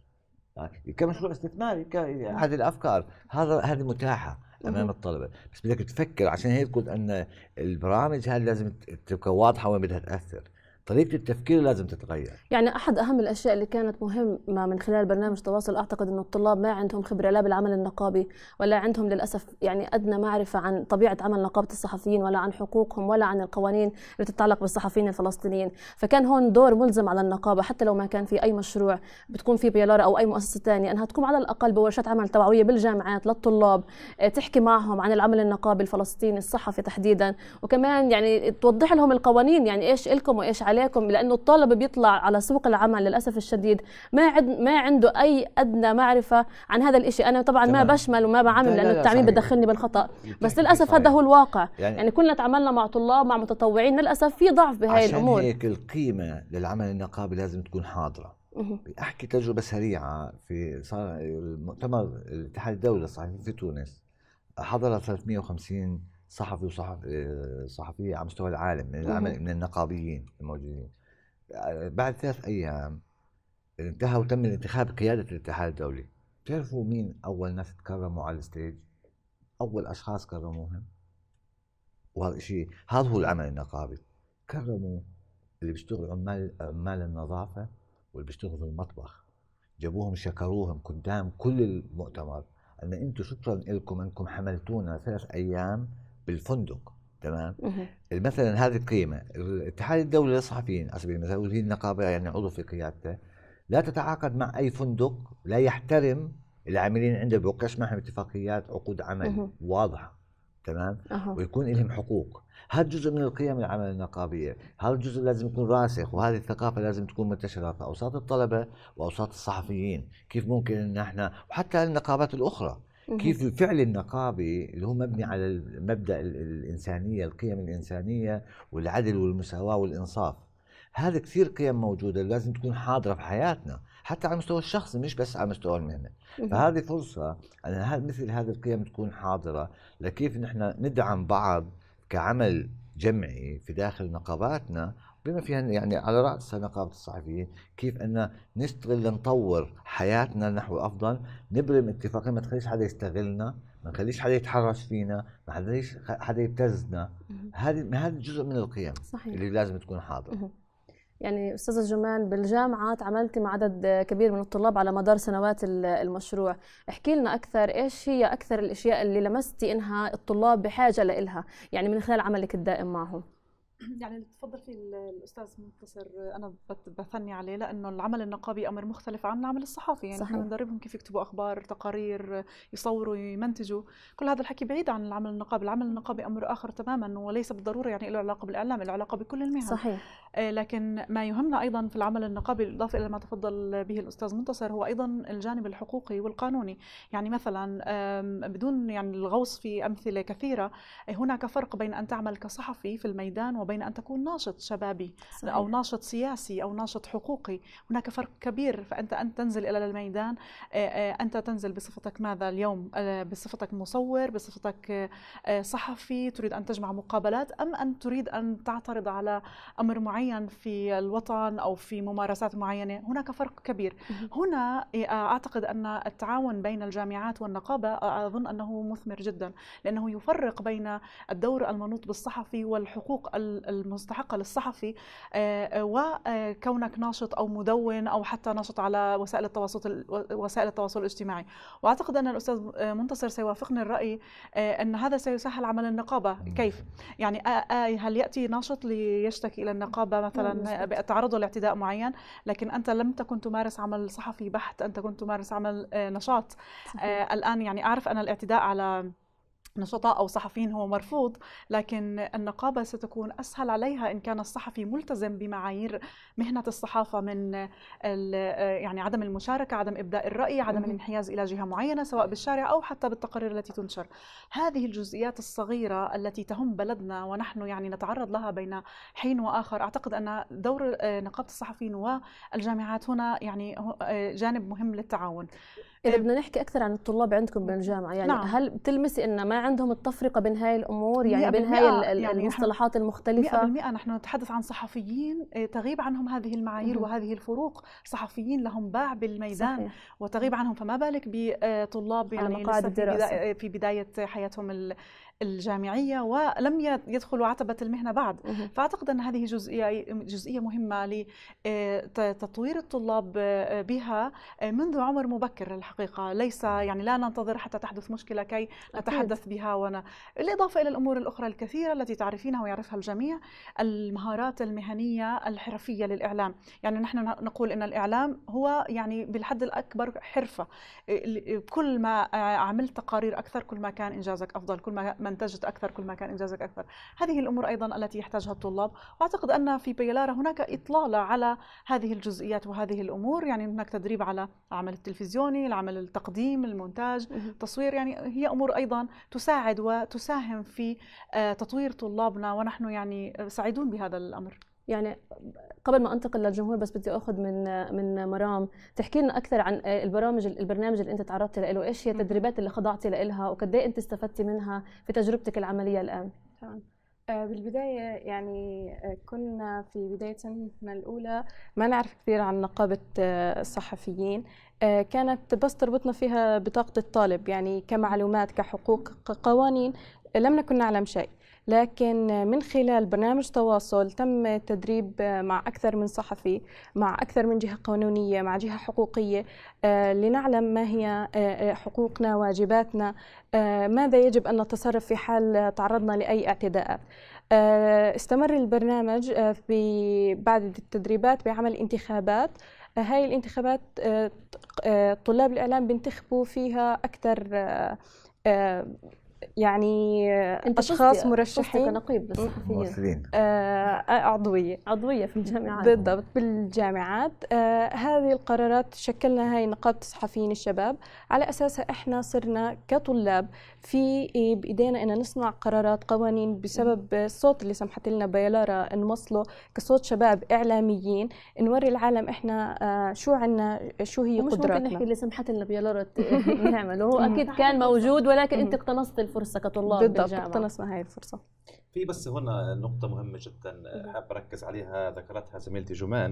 يعني كمشروع استثماري يعني هذه الافكار هذا هذه متاحه امام الطلبه بس بدك تفكر عشان هيك قلت ان البرامج هاي لازم تكون واضحه وين بدها تاثر طريقة التفكير لازم تتغير يعني أحد أهم الأشياء اللي كانت مهمة من خلال برنامج تواصل أعتقد أنه الطلاب ما عندهم خبرة لا بالعمل النقابي ولا عندهم للأسف يعني أدنى معرفة عن طبيعة عمل نقابة الصحفيين ولا عن حقوقهم ولا عن القوانين اللي تتعلق بالصحفيين الفلسطينيين فكان هون دور ملزم على النقابة حتى لو ما كان في أي مشروع بتكون في بيلارا أو أي مؤسسة ثانية أنها تقوم على الأقل بورشات عمل توعوية بالجامعات للطلاب آه، تحكي معهم عن العمل النقابي الفلسطيني الصحفي تحديدا وكمان يعني توضح لهم القوانين يعني إيش إلكم وإيش عليكم لانه الطالب بيطلع على سوق العمل للاسف الشديد ما عد ما عنده اي ادنى معرفه عن هذا الشيء انا طبعا تمام. ما بشمل وما بعمم لانه لا التعميم بدخلني بالخطا بس للاسف صحيح. هذا هو الواقع يعني, يعني كلنا تعاملنا مع طلاب مع متطوعين للاسف في ضعف بهاي عشان الامور عشان هيك القيمه للعمل النقابي لازم تكون حاضره احكي تجربه سريعه في صار المؤتمر الاتحاد الدولي الصحفي في تونس حضر 350 صحفي وصحفي آه، صحفي على مستوى العالم من العمل من النقابيين الموجودين آه، بعد ثلاث أيام انتهى وتم الانتخاب قيادة الاتحاد الدولي تعرفوا مين أول ناس تكرموا على الستيج أول أشخاص كرموهم وهذا الشيء هذا هو العمل النقابي كرموا اللي بيشتغلوا عمال عمال النظافة واللي بيشتغلوا في المطبخ جابوهم شكروهم قدام كل المؤتمر أن أنتم شكرا لكم أنكم حملتونا ثلاث أيام بالفندق تمام مثلا هذه القيمه الاتحاد الدولي للصحفيين على سبيل المثال وزير النقابه يعني عضو في قيادته لا تتعاقد مع اي فندق لا يحترم العاملين عنده بوقعش معهم اتفاقيات عقود عمل واضحه تمام أه. ويكون لهم حقوق هذا جزء من القيم العمل النقابيه هذا الجزء لازم يكون راسخ وهذه الثقافه لازم تكون منتشره في اوساط الطلبه واوساط الصحفيين كيف ممكن ان احنا وحتى النقابات الاخرى كيف الفعل النقابي اللي هو مبني على مبدا الانسانيه القيم الانسانيه والعدل والمساواه والانصاف هذا كثير قيم موجوده لازم تكون حاضره في حياتنا حتى على المستوى الشخصي مش بس على مستوى المهنه فهذه فرصه ان مثل هذه القيم تكون حاضره لكيف نحن ندعم بعض كعمل جمعي في داخل نقاباتنا بما فيها يعني على رأسها نقابة الصحفيين كيف أن نشتغل لنطور حياتنا نحو أفضل نبرم اتفاقية ما تخليش حدا يستغلنا ما نخليش حدا يتحرش فينا ما نخليش حدا يبتزنا هذه هذا جزء من القيم صحيح. اللي لازم تكون حاضرة يعني استاذه جمال بالجامعه تعاملتي مع عدد كبير من الطلاب على مدار سنوات المشروع احكي لنا اكثر ايش هي اكثر الاشياء اللي لمستي انها الطلاب بحاجه لها يعني من خلال عملك الدائم معهم يعني تفضل فيه الاستاذ منتصر انا بثني عليه لانه العمل النقابي امر مختلف عن العمل الصحفي يعني احنا بندربهم كيف يكتبوا اخبار تقارير يصوروا يمنتجوا كل هذا الحكي بعيد عن العمل النقابي العمل النقابي امر اخر تماما وليس بالضروره يعني له علاقه بالاعلام له علاقه بكل المهن صحيح آه، لكن ما يهمنا ايضا في العمل النقابي بالاضافه الى ما تفضل به الاستاذ منتصر هو ايضا الجانب الحقوقي والقانوني يعني مثلا بدون يعني الغوص في امثله كثيره هناك فرق بين ان تعمل كصحفي في الميدان وبين ان تكون ناشط شبابي صحيح. او ناشط سياسي او ناشط حقوقي هناك فرق كبير فانت ان تنزل الى الميدان آه، آه، انت تنزل بصفتك ماذا اليوم بصفتك مصور بصفتك صحفي تريد ان تجمع مقابلات ام ان تريد ان تعترض على امر معين معين في الوطن او في ممارسات معينه هناك فرق كبير هنا إيه، اعتقد ان التعاون بين الجامعات والنقابه اظن انه مثمر جدا لانه يفرق بين الدور المنوط بالصحفي والحقوق المستحقه للصحفي آه، آه، وكونك آه، ناشط او مدون او حتى ناشط على وسائل التواصل وسائل التواصل الاجتماعي واعتقد ان الاستاذ منتصر سيوافقني الراي ان هذا سيسهل عمل النقابه كيف يعني هل ياتي ناشط ليشتكي الى النقابه مثلا آه، تعرضوا لاعتداء معين لكن انت لم تكن تمارس عمل صحفي بحت انت كنت تمارس عمل آه، نشاط آه الان يعني اعرف انا الاعتداء على نشطاء أو صحفيين هو مرفوض لكن النقابة ستكون أسهل عليها إن كان الصحفي ملتزم بمعايير مهنة الصحافة من يعني عدم المشاركة عدم إبداء الرأي عدم الانحياز إلى جهة معينة سواء بالشارع أو حتى بالتقارير التي تنشر هذه الجزئيات الصغيرة التي تهم بلدنا ونحن يعني نتعرض لها بين حين وآخر أعتقد أن دور آه، نقابة الصحفيين والجامعات هنا يعني آه، جانب مهم للتعاون اذا بدنا نحكي اكثر عن الطلاب عندكم بالجامعه يعني نعم. هل بتلمسي ان ما عندهم التفرقه بين هاي الامور يعني بين هاي يعني المصطلحات المختلفه 100% نحن نتحدث عن صحفيين إيه، تغيب عنهم هذه المعايير وهذه الفروق صحفيين لهم باع بالميدان صحيح. وتغيب عنهم فما بالك بطلاب يعني لسه في, في بدايه حياتهم الجامعيه ولم يدخلوا عتبه المهنه بعد فاعتقد ان هذه جزئيه جزئيه مهمه لتطوير آه، الطلاب آه، بها آه، منذ عمر مبكر الحقيقه ليس يعني لا ننتظر حتى تحدث مشكله كي نتحدث بها ونا بالاضافه الى الامور الاخرى الكثيره التي تعرفينها ويعرفها الجميع المهارات المهنيه الحرفيه للاعلام يعني نحن نقول ان الاعلام هو يعني بالحد الاكبر حرفه كل ما عملت تقارير اكثر كل ما كان انجازك افضل كل ما ما انتجت اكثر كل ما كان انجازك اكثر هذه الامور ايضا التي يحتاجها الطلاب واعتقد ان في بيلارا هناك اطلاله على هذه الجزئيات وهذه الامور يعني هناك تدريب على العمل التلفزيوني العمل التقديم المونتاج التصوير يعني هي امور ايضا تساعد وتساهم في آه، تطوير طلابنا ونحن يعني سعيدون بهذا الامر يعني قبل ما انتقل للجمهور بس بدي اخذ من من مرام تحكي لنا اكثر عن البرامج البرنامج اللي انت تعرضتي له ايش هي التدريبات اللي خضعتي لها وقد إيه انت استفدتي منها في تجربتك العمليه الان تمام آه، بالبداية يعني آه، كنا في بدايه سنتنا الأولى ما نعرف كثير عن نقابة آه، الصحفيين كانت بس تربطنا فيها بطاقة الطالب يعني كمعلومات كحقوق كقوانين لم نكن نعلم شيء لكن من خلال برنامج تواصل تم التدريب مع أكثر من صحفي مع أكثر من جهة قانونية مع جهة حقوقية آه، لنعلم ما هي آه، آه، حقوقنا واجباتنا ماذا يجب أن نتصرف في حال تعرضنا لأي اعتداءات استمر البرنامج بعد التدريبات بعمل انتخابات هاي الانتخابات طلاب الإعلام بينتخبوا فيها أكثر يعني أنت اشخاص مرشحين كنقيب للصحفيين آه،, آه عضويه عضويه في الجامعات بالضبط بالجامعات آه هذه القرارات شكلنا هاي نقابه الصحفيين الشباب على اساسها احنا صرنا كطلاب في بايدينا ان نصنع قرارات قوانين بسبب الصوت اللي سمحت لنا بيلارا نوصله كصوت شباب اعلاميين نوري العالم احنا آه، شو عندنا شو هي قدراتنا مش ممكن نحكي اللي سمحت لنا بيلارا نعمله هو اكيد كان موجود ولكن انت اقتنصت الفرصه فرصه كطلاب بالضبط اقتنصنا هاي الفرصه في بس هنا نقطة مهمة جدا آه، حاب أركز عليها ذكرتها زميلتي جمان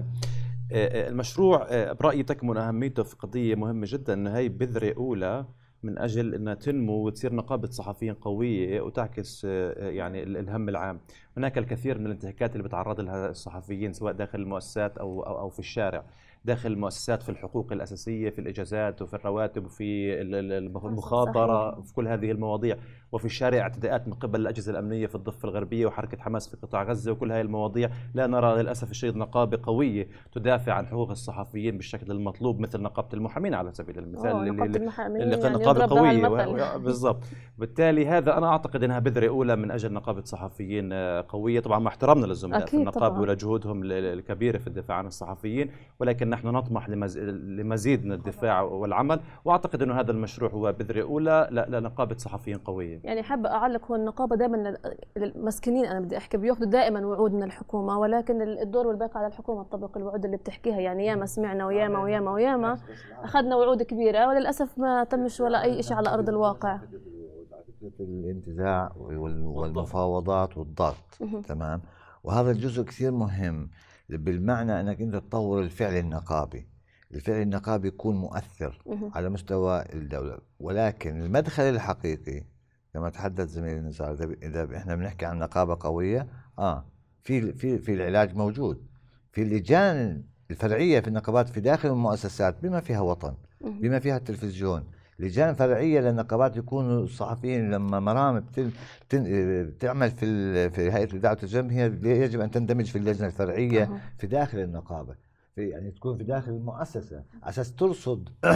آه، آه، المشروع برأيي تكمن أهميته في قضية مهمة جدا أنه هي بذرة أولى من أجل أنها تنمو وتصير نقابة صحفيين قوية وتعكس يعني الهم العام هناك الكثير من الانتهاكات اللي بتعرض لها الصحفيين سواء داخل المؤسسات أو, أو في الشارع داخل المؤسسات في الحقوق الأساسية في الإجازات وفي الرواتب وفي المخاطرة صحيح. في كل هذه المواضيع وفي الشارع اعتداءات من قبل الأجهزة الأمنية في الضفة الغربية وحركة حماس في قطاع غزة وكل هذه المواضيع لا نرى للأسف الشديد نقابة قوية تدافع عن حقوق الصحفيين بالشكل المطلوب مثل نقابة المحامين على سبيل المثال أوه. اللي, المحامين اللي يعني نقابة قوية بالضبط بالتالي هذا أنا أعتقد أنها بذرة أولى من أجل نقابة صحفيين آه، قوية طبعا مع احترامنا للزملاء في النقابة ولجهودهم الكبيرة في الدفاع عن الصحفيين ولكن نحن نطمح لمزيد من الدفاع والعمل واعتقد انه هذا المشروع هو بذره اولى لنقابه صحفيين قويه يعني حابه اعلق هو النقابه دائما المسكينين انا بدي احكي بياخذوا دائما وعود من الحكومه ولكن الدور والباقي على الحكومه تطبق الوعود اللي بتحكيها يعني ياما سمعنا وياما وياما وياما اخذنا وعود كبيره وللاسف ما تمش ولا اي شيء على ارض الواقع الانتزاع والمفاوضات والضغط تمام وهذا الجزء كثير مهم بالمعنى انك انت تطور الفعل النقابي الفعل النقابي يكون مؤثر على مستوى الدوله ولكن المدخل الحقيقي لما تحدث زميل نزار اذا احنا بنحكي عن نقابه قويه اه في في في العلاج موجود في اللجان الفرعيه في النقابات في داخل المؤسسات بما فيها وطن بما فيها التلفزيون لجان فرعيه للنقابات يكونوا الصحفيين لما مرام بتن... بتن... بتعمل في في هيئه الاذاعه والتلفزيون يجب ان تندمج في اللجنه الفرعيه أه. في داخل النقابه في يعني تكون في داخل المؤسسه على اساس ترصد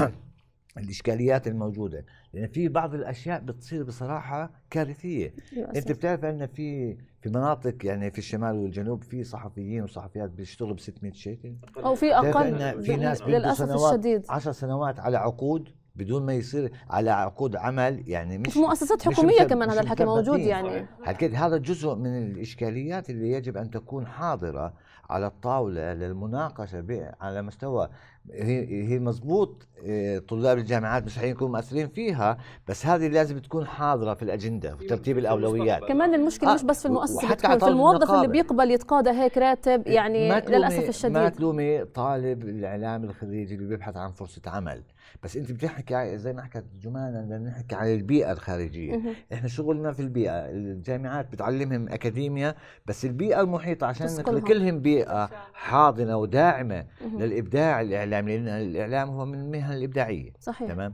الاشكاليات الموجوده لان يعني في بعض الاشياء بتصير بصراحه كارثيه للأسف. انت بتعرف ان في في مناطق يعني في الشمال والجنوب في صحفيين وصحفيات بيشتغلوا ب 600 شيكل او في اقل في ناس للاسف الشديد 10 سنوات على عقود بدون ما يصير على عقود عمل يعني مش في مؤسسات حكوميه مش كمان هذا الحكي موجود يعني حكيت هذا جزء من الاشكاليات اللي يجب ان تكون حاضره على الطاوله للمناقشه على مستوى هي هي مضبوط آه، طلاب الجامعات مش حيكونوا مؤثرين فيها بس هذه لازم تكون حاضره في الاجنده في ترتيب الاولويات كمان المشكله مش بس في آه، المؤسسه بتكون في الموظف النقابة. اللي بيقبل يتقاضى هيك راتب يعني للاسف الشديد ما تلومي طالب الاعلام الخريجي اللي بيبحث عن فرصه عمل بس انت بتحكي زي ما حكت جمانة بدنا نحكي على البيئه الخارجيه احنا شغلنا في البيئه الجامعات بتعلمهم اكاديميا بس البيئه المحيطه عشان نخلق لهم بيئه حاضنه وداعمه للابداع الاعلامي لان الاعلام هو من المهن الابداعيه صحيح تمام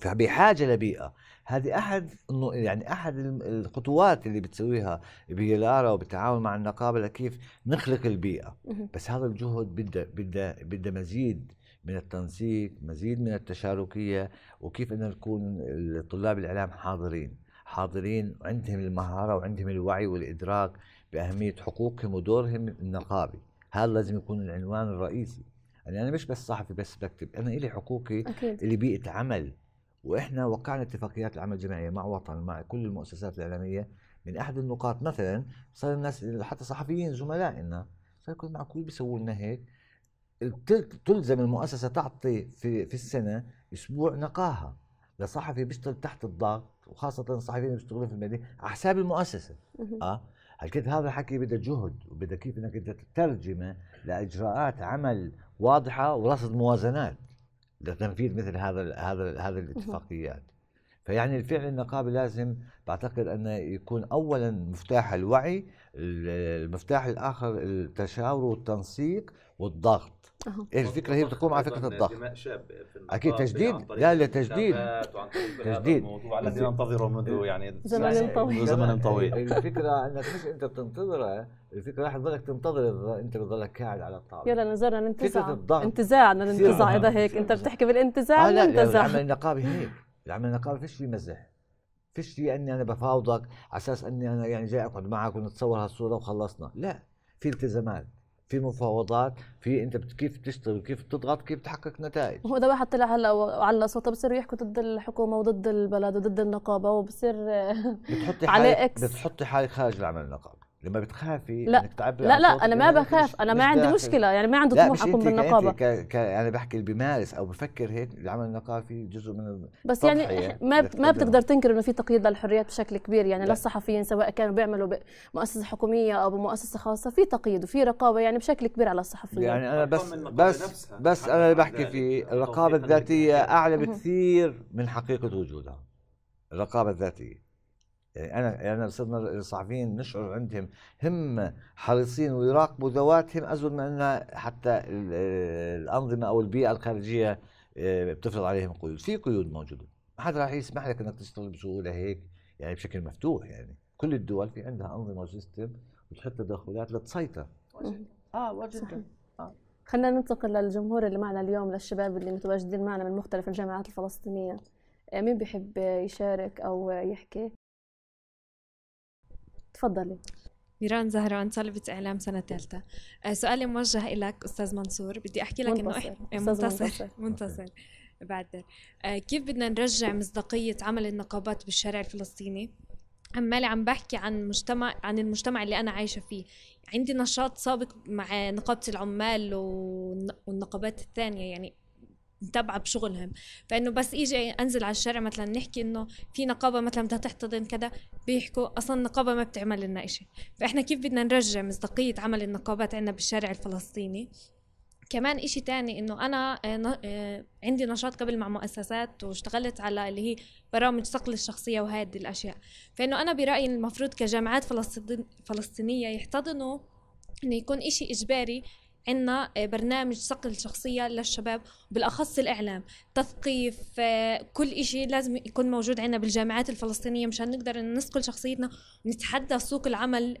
فبحاجه لبيئه هذه احد يعني احد الخطوات اللي بتسويها بيلارا وبالتعاون مع النقابه لكيف نخلق البيئه بس هذا الجهد بده بده بده مزيد من التنسيق مزيد من التشاركية وكيف أن نكون طلاب الإعلام حاضرين حاضرين وعندهم المهارة وعندهم الوعي والإدراك بأهمية حقوقهم ودورهم النقابي هذا لازم يكون العنوان الرئيسي يعني أنا مش بس صحفي بس بكتب أنا إلي حقوقي أكيد. اللي بيئة عمل وإحنا وقعنا اتفاقيات العمل الجماعية مع وطن مع كل المؤسسات الإعلامية من أحد النقاط مثلا صار الناس حتى صحفيين زملائنا صار يقول معقول بيسووا لنا هيك تلزم المؤسسة تعطي في, في السنة أسبوع نقاهة لصحفي بيشتغل تحت الضغط وخاصة الصحفيين اللي بيشتغلوا في المدينة على حساب المؤسسة اه هالكد هذا الحكي بده جهد وبده كيف انك انت تترجمه لاجراءات عمل واضحه ورصد موازنات لتنفيذ مثل هذا هذا هذه الاتفاقيات فيعني الفعل النقابي لازم بعتقد انه يكون اولا مفتاح الوعي المفتاح الاخر التشاور والتنسيق والضغط أه. الفكره هي بتقوم على فكره الضغط اكيد تجديد لا لا تجديد تجديد الموضوع الذي ننتظره منذ إيه. يعني زمن طويل منذ زمن طويل الفكره انك مش انت بتنتظرها الفكره راح تضلك تنتظر انت بتضلك قاعد على الطاوله يلا نزلنا ننتزع انتزاع ننتزع اذا هيك انت بتحكي بالانتزاع آه، لا ننتزع العمل النقابي هيك العمل النقابي فيش في مزح فيش في اني انا بفاوضك على اساس اني انا يعني جاي اقعد معك ونتصور هالصوره وخلصنا لا في التزامات في مفاوضات في انت كيف تشتغل كيف بتضغط كيف تحقق نتائج هو ده واحد طلع هلا وعلى صوته بصير يحكوا ضد الحكومه وضد البلد وضد النقابه وبصير بتحطي حالك بتحطي حالك خارج العمل النقابي لما بتخافي لا انك تعبي لا لا انا ما بخاف انا ما عندي مشكله يعني ما عندي طموح اكون بالنقابه ك... ك... انا بحكي اللي بيمارس او بفكر هيك العمل النقابي جزء من بس يعني, ما ب... ما بتقدر تنكر انه في تقييد للحريات بشكل كبير يعني لا. للصحفيين سواء كانوا بيعملوا بمؤسسه حكوميه او بمؤسسه خاصه في تقييد وفي رقابه يعني بشكل كبير على الصحفيين يعني انا بس بس بس انا اللي بحكي فيه الرقابه الذاتيه اعلى بكثير من حقيقه وجودها الرقابه الذاتيه يعني انا يعني انا صرنا الصحفيين نشعر عندهم هم حريصين ويراقبوا ذواتهم ازود ما انها حتى الانظمه او البيئه الخارجيه آه، بتفرض عليهم قيود، في قيود موجوده، ما حدا راح يسمح لك انك تشتغل بسهوله هيك يعني بشكل مفتوح يعني، كل الدول في عندها انظمه وسيستم بتحط تدخلات لتسيطر. اه واجد آه. خلينا ننتقل للجمهور اللي معنا اليوم للشباب اللي متواجدين معنا من مختلف الجامعات الفلسطينيه آه، مين بيحب يشارك او يحكي تفضلي ميران زهران طالبة إعلام سنة ثالثة آه، سؤالي موجه إليك أستاذ منصور بدي أحكي لك إنه منتصر إيه، منتصر, منتصر. بعتذر آه، كيف بدنا نرجع مصداقية عمل النقابات بالشارع الفلسطيني عمالي عم بحكي عن مجتمع عن المجتمع اللي أنا عايشة فيه عندي نشاط سابق مع نقابة العمال والنقابات الثانية يعني متبعة بشغلهم فانه بس اجي انزل على الشارع مثلا نحكي انه في نقابه مثلا بدها تحتضن كذا بيحكوا اصلا النقابه ما بتعمل لنا شيء فاحنا كيف بدنا نرجع مصداقيه عمل النقابات عندنا بالشارع الفلسطيني كمان إشي تاني إنه أنا آه، آه، عندي نشاط قبل مع مؤسسات واشتغلت على اللي هي برامج صقل الشخصية وهذه الأشياء فإنه أنا برأيي المفروض كجامعات فلسطينية يحتضنوا إنه يكون إشي إجباري عندنا آه، برنامج صقل شخصيه للشباب بالاخص الاعلام تثقيف آه، كل شيء لازم يكون موجود عندنا بالجامعات الفلسطينيه مشان نقدر نسقل شخصيتنا ونتحدى سوق العمل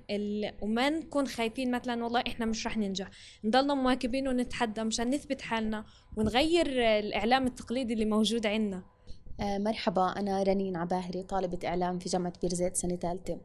وما نكون خايفين مثلا والله احنا مش رح ننجح نضلنا مواكبين ونتحدى مشان نثبت حالنا ونغير الاعلام التقليدي اللي موجود عندنا آه، مرحبا أنا رنين عباهري طالبة إعلام في جامعة بيرزيت سنة ثالثة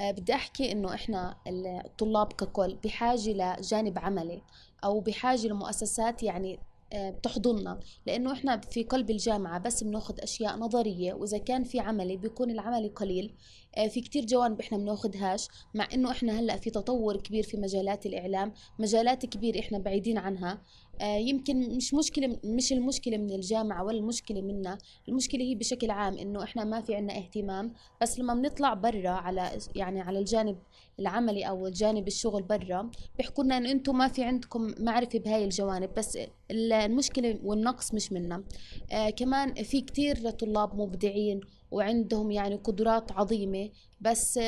آه، بدي احكي انه احنا الطلاب ككل بحاجه لجانب عملي او بحاجه لمؤسسات يعني آه، بتحضننا لانه احنا في قلب الجامعه بس بناخذ اشياء نظريه واذا كان في عملي بيكون العملي قليل آه، في كتير جوانب احنا بناخدهاش مع انه احنا هلا في تطور كبير في مجالات الاعلام مجالات كبير احنا بعيدين عنها آه، يمكن مش مشكلة مش المشكلة من الجامعة ولا المشكلة منا المشكلة هي بشكل عام إنه إحنا ما في عنا اهتمام بس لما بنطلع برا على يعني على الجانب العملي أو الجانب الشغل برا بيحكوا لنا إنه أنتم ما في عندكم معرفة بهاي الجوانب بس المشكلة والنقص مش منا آه، كمان في كتير طلاب مبدعين وعندهم يعني قدرات عظيمة بس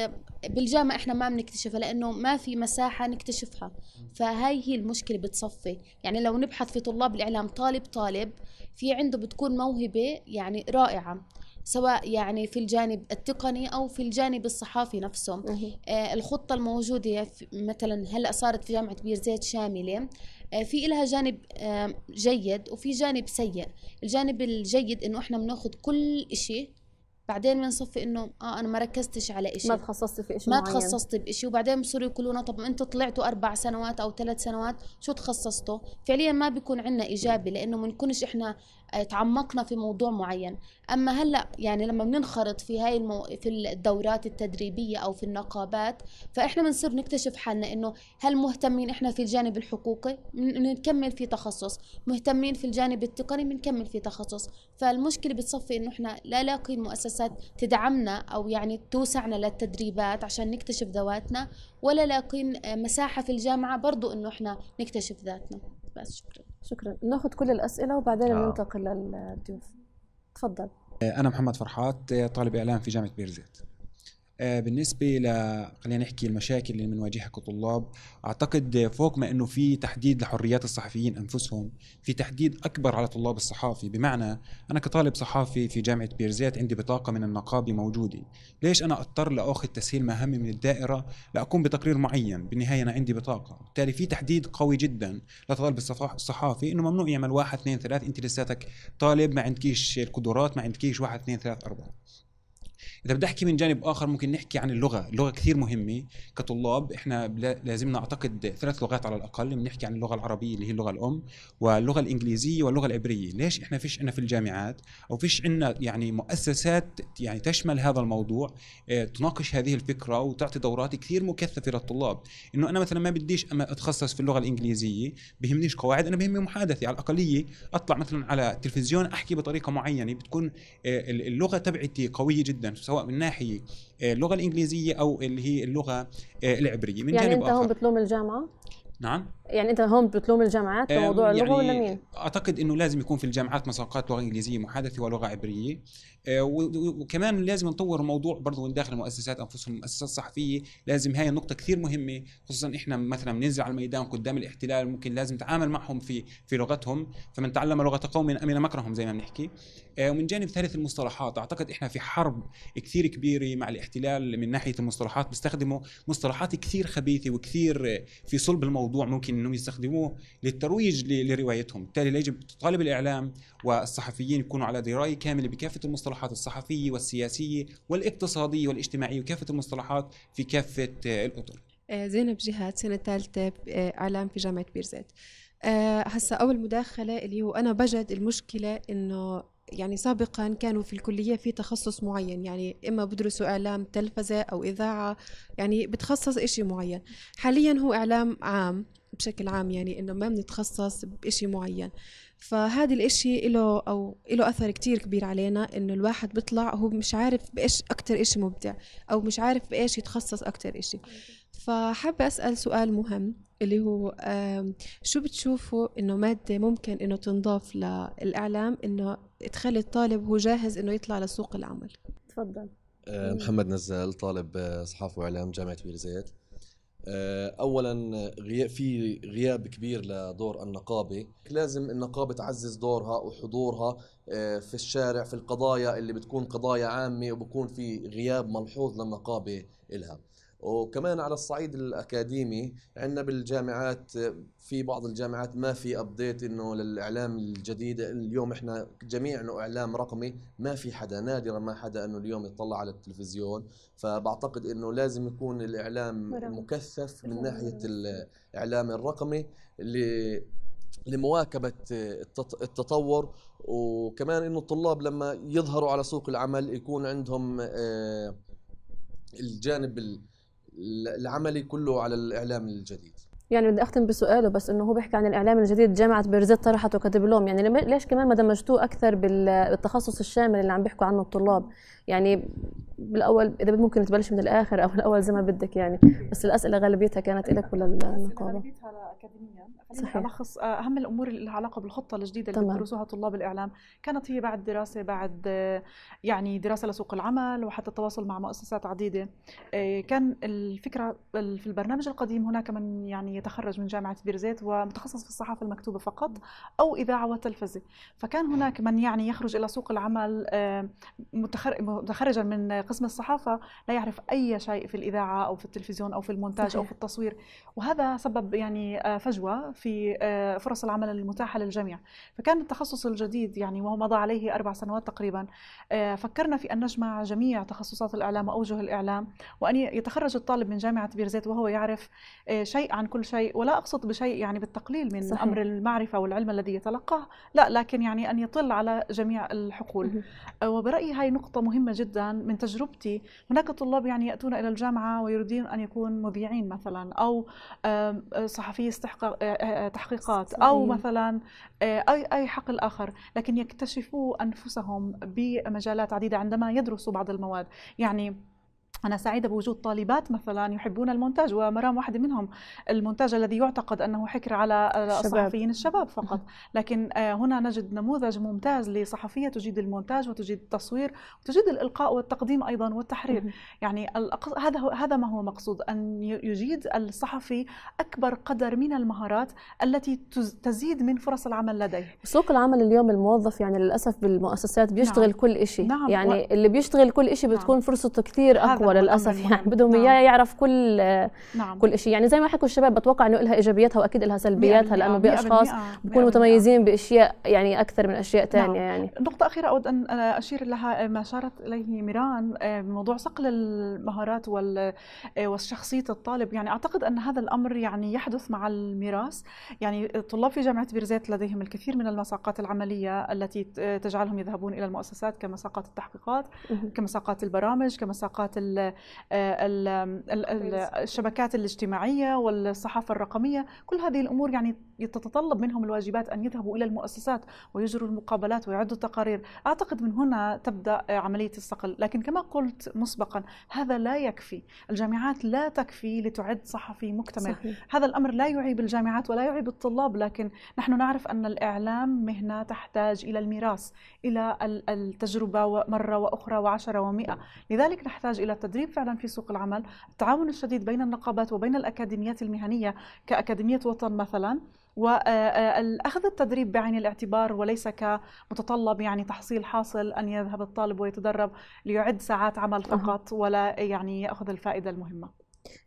بالجامعة احنا ما بنكتشفها لأنه ما في مساحة نكتشفها فهاي هي المشكلة بتصفي يعني لو نبحث في طلاب الإعلام طالب طالب في عنده بتكون موهبة يعني رائعة سواء يعني في الجانب التقني او في الجانب الصحافي نفسه آه الخطه الموجوده مثلا هلا صارت في جامعه بيرزيت شامله آه في لها جانب آه جيد وفي جانب سيء الجانب الجيد انه احنا بناخذ كل شيء بعدين بنصفي انه اه انا ما ركزتش على شيء ما تخصصت في شيء ما معين. تخصصت بشيء وبعدين بصيروا يقولوا طب انتوا طلعتوا اربع سنوات او ثلاث سنوات شو تخصصتوا فعليا ما بيكون عندنا اجابه لانه ما نكونش احنا تعمقنا في موضوع معين اما هلا يعني لما بننخرط في هاي المو... في الدورات التدريبيه او في النقابات فاحنا بنصير نكتشف حالنا انه هل مهتمين احنا في الجانب الحقوقي بنكمل في تخصص مهتمين في الجانب التقني بنكمل في تخصص فالمشكله بتصفي انه احنا لا لاقي مؤسسات تدعمنا او يعني توسعنا للتدريبات عشان نكتشف ذواتنا ولا لاقين مساحه في الجامعه برضو انه احنا نكتشف ذاتنا بس شكرا شكرا ناخذ كل الاسئله وبعدين آه. ننتقل للضيوف تفضل انا محمد فرحات طالب اعلام في جامعه بيرزيت آه، بالنسبه ل خلينا نحكي المشاكل اللي بنواجهها كطلاب اعتقد فوق ما انه في تحديد لحريات الصحفيين انفسهم في تحديد اكبر على طلاب الصحافه بمعنى انا كطالب صحافي في جامعه بيرزيت عندي بطاقه من النقابه موجوده ليش انا اضطر لاخذ تسهيل مهمه من الدائره لاقوم بتقرير معين بالنهايه انا عندي بطاقه بالتالي في تحديد قوي جدا لطالب الصحافي انه ممنوع يعمل واحد اثنين ثلاث انت لساتك طالب ما عندكيش القدرات ما عندكيش واحد اثنين ثلاث اربعه اذا بدي احكي من جانب اخر ممكن نحكي عن اللغه اللغه كثير مهمه كطلاب احنا لازمنا اعتقد ثلاث لغات على الاقل بنحكي عن اللغه العربيه اللي هي اللغه الام واللغه الانجليزيه واللغه العبريه ليش احنا فيش عندنا في الجامعات او فيش عندنا يعني مؤسسات يعني تشمل هذا الموضوع آه، تناقش هذه الفكره وتعطي دورات كثير مكثفه للطلاب انه انا مثلا ما بديش أما اتخصص في اللغه الانجليزيه بهمنيش قواعد انا بهمني محادثه على الاقليه اطلع مثلا على التلفزيون احكي بطريقه معينه بتكون آه، اللغه تبعتي قويه جدا سواء من ناحيه آه، اللغه الانجليزيه او اللي هي اللغه آه، العبريه من يعني جانب انت آخر. هون بتلوم الجامعه نعم يعني انت هون بتلوم الجامعات بموضوع آه، يعني اللغه ولا مين؟ اعتقد انه لازم يكون في الجامعات مساقات لغه انجليزيه محادثه ولغه عبريه آه، وكمان لازم نطور الموضوع برضه من داخل المؤسسات انفسهم المؤسسات الصحفيه لازم هاي النقطه كثير مهمه خصوصا احنا مثلا بننزل على الميدان قدام الاحتلال ممكن لازم نتعامل معهم في في لغتهم فمن تعلم لغه قوم امن مكرهم زي ما بنحكي آه، ومن جانب ثالث المصطلحات اعتقد احنا في حرب كثير كبيره مع الاحتلال من ناحيه المصطلحات بيستخدموا مصطلحات كثير خبيثه وكثير آه، في صلب الموضوع ممكن انهم يستخدموه للترويج لروايتهم بالتالي يجب طالب الاعلام والصحفيين يكونوا على درايه كامله بكافه المصطلحات المصطلحات الصحفية والسياسية والاقتصادية والاجتماعية وكافة المصطلحات في كافة آه، الأطر آه، زينب جهاد سنة ثالثة آه، إعلام في جامعة بيرزيت هسا أول مداخلة اللي هو أنا بجد المشكلة إنه يعني سابقا كانوا في الكلية في تخصص معين يعني إما بدرسوا إعلام تلفزة أو إذاعة يعني بتخصص إشي معين حاليا هو إعلام عام بشكل عام يعني إنه ما بنتخصص بإشي معين فهذا الإشي له أو له أثر كتير كبير علينا إنه الواحد بيطلع هو مش عارف بإيش أكتر إشي مبدع أو مش عارف بإيش يتخصص أكتر إشي فحابة أسأل سؤال مهم اللي هو شو بتشوفوا إنه مادة ممكن إنه تنضاف للإعلام إنه تخلي الطالب هو جاهز إنه يطلع لسوق العمل تفضل آه، محمد نزال طالب آه، صحافة وإعلام جامعة بير زيت آه، اولا في غياب كبير لدور النقابه لازم النقابه تعزز دورها وحضورها آه، في الشارع في القضايا اللي بتكون قضايا عامه وبكون في غياب ملحوظ للنقابه لها وكمان على الصعيد الاكاديمي عندنا بالجامعات في بعض الجامعات ما في ابديت انه للاعلام الجديد اليوم احنا جميع انه اعلام رقمي ما في حدا نادرا ما حدا انه اليوم يطلع على التلفزيون فبعتقد انه لازم يكون الاعلام مكثف من ناحيه الاعلام الرقمي اللي لمواكبة التطور وكمان انه الطلاب لما يظهروا على سوق العمل يكون عندهم آه، الجانب العمل كله على الاعلام الجديد يعني بدي اختم بسؤاله بس انه هو بيحكي عن الاعلام الجديد جامعه بيرزيت طرحته كدبلوم يعني ليش كمان ما دمجتوه اكثر بالتخصص الشامل اللي عم بيحكوا عنه الطلاب يعني بالاول اذا ممكن تبلش من الاخر او الاول زي ما بدك يعني بس الاسئله غالبيتها كانت لك ولا النقابه غالبيتها اكاديميا صحيح الخص آه، اهم الامور اللي لها علاقه بالخطه الجديده اللي بيدرسوها طلاب الاعلام كانت هي بعد دراسه بعد آه، يعني دراسه لسوق العمل وحتى التواصل مع مؤسسات عديده آه، كان الفكره في البرنامج القديم هناك من يعني يتخرج من جامعة بيرزيت ومتخصص في الصحافة المكتوبة فقط أو إذاعة وتلفزة فكان هناك من يعني يخرج إلى سوق العمل آه، متخرجا من قسم الصحافة لا يعرف أي شيء في الإذاعة أو في التلفزيون أو في المونتاج أو في التصوير وهذا سبب يعني آه، فجوة في آه، فرص العمل المتاحة للجميع فكان التخصص الجديد يعني وهو مضى عليه أربع سنوات تقريبا فكرنا في أن نجمع جميع تخصصات الإعلام وأوجه الإعلام وأن يتخرج الطالب من جامعة بيرزيت وهو يعرف شيء عن كل شيء ولا أقصد بشيء يعني بالتقليل من صحيح. أمر المعرفة والعلم الذي يتلقاه لا لكن يعني أن يطل على جميع الحقول أه، وبرأيي هاي نقطة مهمة جدا من تجربتي هناك طلاب يعني يأتون إلى الجامعة ويريدون أن يكون مذيعين مثلا أو أه، صحفي أه، تحقيقات أو مثلا أي أي حقل آخر لكن يكتشفوا أنفسهم بمجالات عديدة عندما يدرسوا بعض المواد يعني أنا سعيدة بوجود طالبات مثلا يحبون المونتاج ومرام واحدة منهم المونتاج الذي يعتقد أنه حكر على الصحفيين الشباب فقط لكن آه، هنا نجد نموذج ممتاز لصحفية تجيد المونتاج وتجيد التصوير وتجيد الإلقاء والتقديم أيضا والتحرير يعني هذا هذا ما هو مقصود أن يجيد الصحفي أكبر قدر من المهارات التي تزيد من فرص العمل لديه سوق العمل اليوم الموظف يعني للأسف بالمؤسسات بيشتغل نعم. كل شيء نعم. يعني و... اللي بيشتغل كل شيء نعم. بتكون نعم. فرصته كثير أقوى وللاسف للاسف يعني بدهم نعم. اياه يعرف كل نعم. كل شيء يعني زي ما حكوا الشباب بتوقع انه لها ايجابياتها واكيد لها سلبياتها لانه آه، باشخاص آه، بيكونوا متميزين باشياء يعني اكثر من اشياء ثانيه نعم. يعني نقطه اخيره اود ان اشير لها آه، ما اشارت اليه ميران بموضوع صقل المهارات وال والشخصيه الطالب يعني اعتقد ان هذا الامر يعني يحدث مع الميراث يعني الطلاب في جامعه بيرزيت لديهم الكثير من المساقات العمليه التي تجعلهم يذهبون الى المؤسسات كمساقات التحقيقات كمساقات البرامج كمساقات ال آه، آه، آه، الشبكات الاجتماعية والصحافة الرقمية كل هذه الأمور يعني تتطلب منهم الواجبات أن يذهبوا إلى المؤسسات ويجروا المقابلات ويعدوا التقارير أعتقد من هنا تبدأ عملية الصقل لكن كما قلت مسبقا هذا لا يكفي الجامعات لا تكفي لتعد صحفي مكتمل صحيح. هذا الأمر لا يعيب الجامعات ولا يعيب الطلاب لكن نحن نعرف أن الإعلام مهنة تحتاج إلى الميراث إلى التجربة مرة وأخرى وعشرة ومئة لذلك نحتاج إلى التدريب فعلا في سوق العمل التعاون الشديد بين النقابات وبين الأكاديميات المهنية كأكاديمية وطن مثلا واخذ آه، آه، التدريب بعين الاعتبار وليس كمتطلب يعني تحصيل حاصل ان يذهب الطالب ويتدرب ليعد ساعات عمل فقط ولا يعني ياخذ الفائده المهمه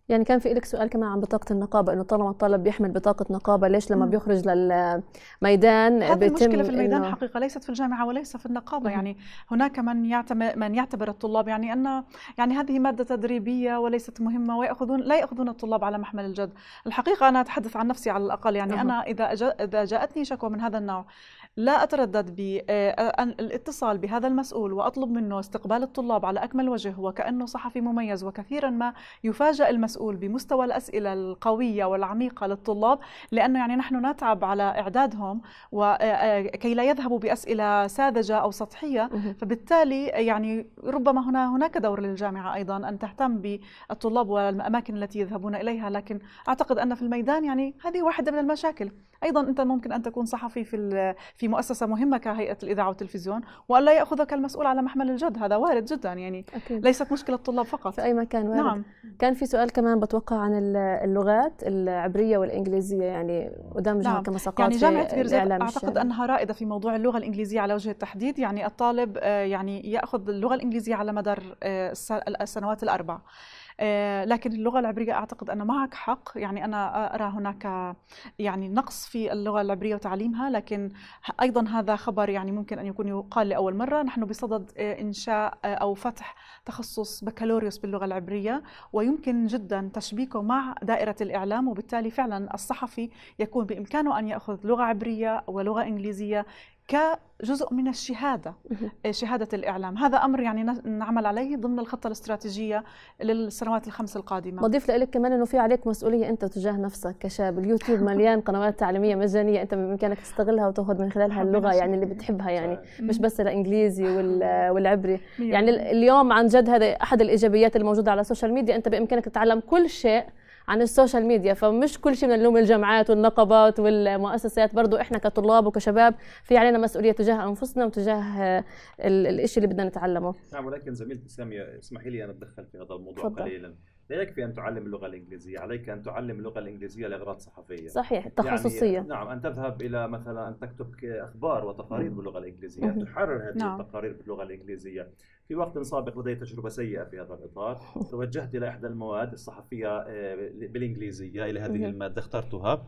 يعني كان في لك سؤال كمان عن بطاقة النقابة إنه طالما الطالب بيحمل بطاقة نقابة ليش لما بيخرج للميدان هذه بيتم المشكلة في الميدان حقيقة ليست في الجامعة وليس في النقابة مم. يعني هناك من يعتبر من يعتبر الطلاب يعني أن يعني هذه مادة تدريبية وليست مهمة ويأخذون لا يأخذون الطلاب على محمل الجد الحقيقة أنا أتحدث عن نفسي على الأقل يعني مم. أنا إذا إذا جاءتني شكوى من هذا النوع لا أتردد بالاتصال آه، آه، بهذا المسؤول وأطلب منه استقبال الطلاب على أكمل وجه وكأنه صحفي مميز وكثيرا ما يفاجأ المسؤول بمستوى الأسئلة القوية والعميقة للطلاب لأنه يعني نحن نتعب على إعدادهم وكي آه، لا يذهبوا بأسئلة ساذجة أو سطحية فبالتالي يعني ربما هنا هناك دور للجامعة أيضا أن تهتم بالطلاب والأماكن التي يذهبون إليها لكن أعتقد أن في الميدان يعني هذه واحدة من المشاكل ايضا انت ممكن ان تكون صحفي في في مؤسسه مهمه كهيئه الاذاعه والتلفزيون والا ياخذك المسؤول على محمل الجد هذا وارد جدا يعني أكيد. ليست مشكله الطلاب فقط في اي مكان وارد نعم. كان في سؤال كمان بتوقع عن اللغات العبريه والانجليزيه يعني ودمجها نعم. كمساقات يعني جامعه بيرزيت اعتقد انها رائده في موضوع اللغه الانجليزيه على وجه التحديد يعني الطالب آه، يعني ياخذ اللغه الانجليزيه على مدار آه، السنوات الاربع آه، لكن اللغه العبريه اعتقد ان معك حق يعني انا ارى هناك يعني نقص في اللغه العبريه وتعليمها لكن ايضا هذا خبر يعني ممكن ان يكون يقال لاول مره نحن بصدد انشاء او فتح تخصص بكالوريوس باللغه العبريه ويمكن جدا تشبيكه مع دائره الاعلام وبالتالي فعلا الصحفي يكون بامكانه ان ياخذ لغه عبريه ولغه انجليزيه كجزء من الشهاده آه، شهاده الاعلام هذا امر يعني نعمل عليه ضمن الخطه الاستراتيجيه للسنوات الخمس القادمه بضيف لك كمان انه في عليك مسؤوليه انت تجاه نفسك كشاب اليوتيوب مليان قنوات تعليميه مجانيه انت بامكانك تستغلها وتاخذ من خلالها اللغه يعني اللي بتحبها يعني مش بس الانجليزي والعبري يعني اليوم عن جد هذا احد الايجابيات الموجوده على السوشيال ميديا انت بامكانك تتعلم كل شيء عن السوشيال ميديا فمش كل شيء من نلوم الجامعات والنقابات والمؤسسات برضو احنا كطلاب وكشباب في علينا مسؤوليه تجاه انفسنا وتجاه آه، الشيء اللي بدنا نتعلمه نعم ولكن زميلتي ساميه اسمحي لي انا اتدخل في هذا الموضوع فضل. قليلا لا يكفي ان تعلم اللغه الانجليزيه، عليك ان تعلم اللغه الانجليزيه لاغراض صحفيه. صحيح، تخصصيه. يعني نعم، ان تذهب الى مثلا ان تكتب اخبار وتقارير باللغه الانجليزيه، ان تحرر هذه نعم. التقارير باللغه الانجليزيه. في وقت سابق لدي تجربه سيئه في هذا الاطار، توجهت الى احدى المواد الصحفيه آه، بالانجليزيه الى هذه الماده اخترتها.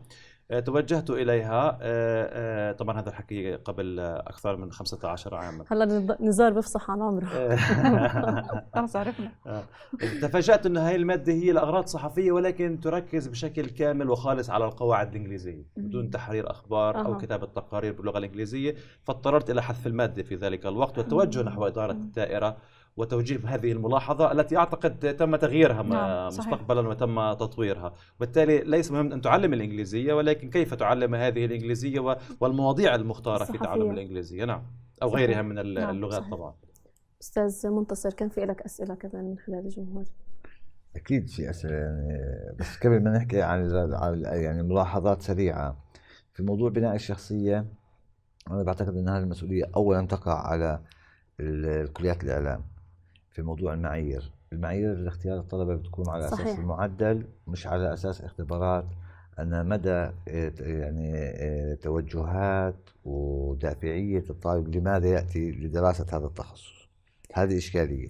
آه، توجهت اليها آه، آه، طبعا هذا الحكي قبل اكثر من 15 عاما هلا نزار بفصح عن عمره خلص عرفنا تفاجات انه هاي الماده هي لاغراض صحفيه ولكن تركز بشكل كامل وخالص على القواعد الانجليزيه بدون تحرير اخبار او كتابه تقارير باللغه الانجليزيه فاضطررت الى حذف الماده في ذلك الوقت والتوجه نحو اداره الدائره وتوجيه هذه الملاحظة التي أعتقد تم تغييرها نعم. مستقبلا صحيح. وتم تطويرها وبالتالي ليس مهم أن تعلم الإنجليزية ولكن كيف تعلم هذه الإنجليزية والمواضيع المختارة الصحفية. في تعلم الإنجليزية نعم أو صحيح. غيرها من نعم، اللغات نعم. طبعا أستاذ منتصر كان في لك أسئلة كمان من خلال الجمهور أكيد في أسئلة يعني بس قبل ما نحكي عن يعني ملاحظات سريعة في موضوع بناء الشخصية أنا بعتقد أن هذه المسؤولية أولا تقع على الكليات الإعلام في موضوع المعايير المعايير لاختيار الطلبه بتكون على صحيح. اساس المعدل مش على اساس اختبارات ان مدى آه، يعني آه، توجهات ودافعيه الطالب لماذا ياتي لدراسه هذا التخصص هذه اشكاليه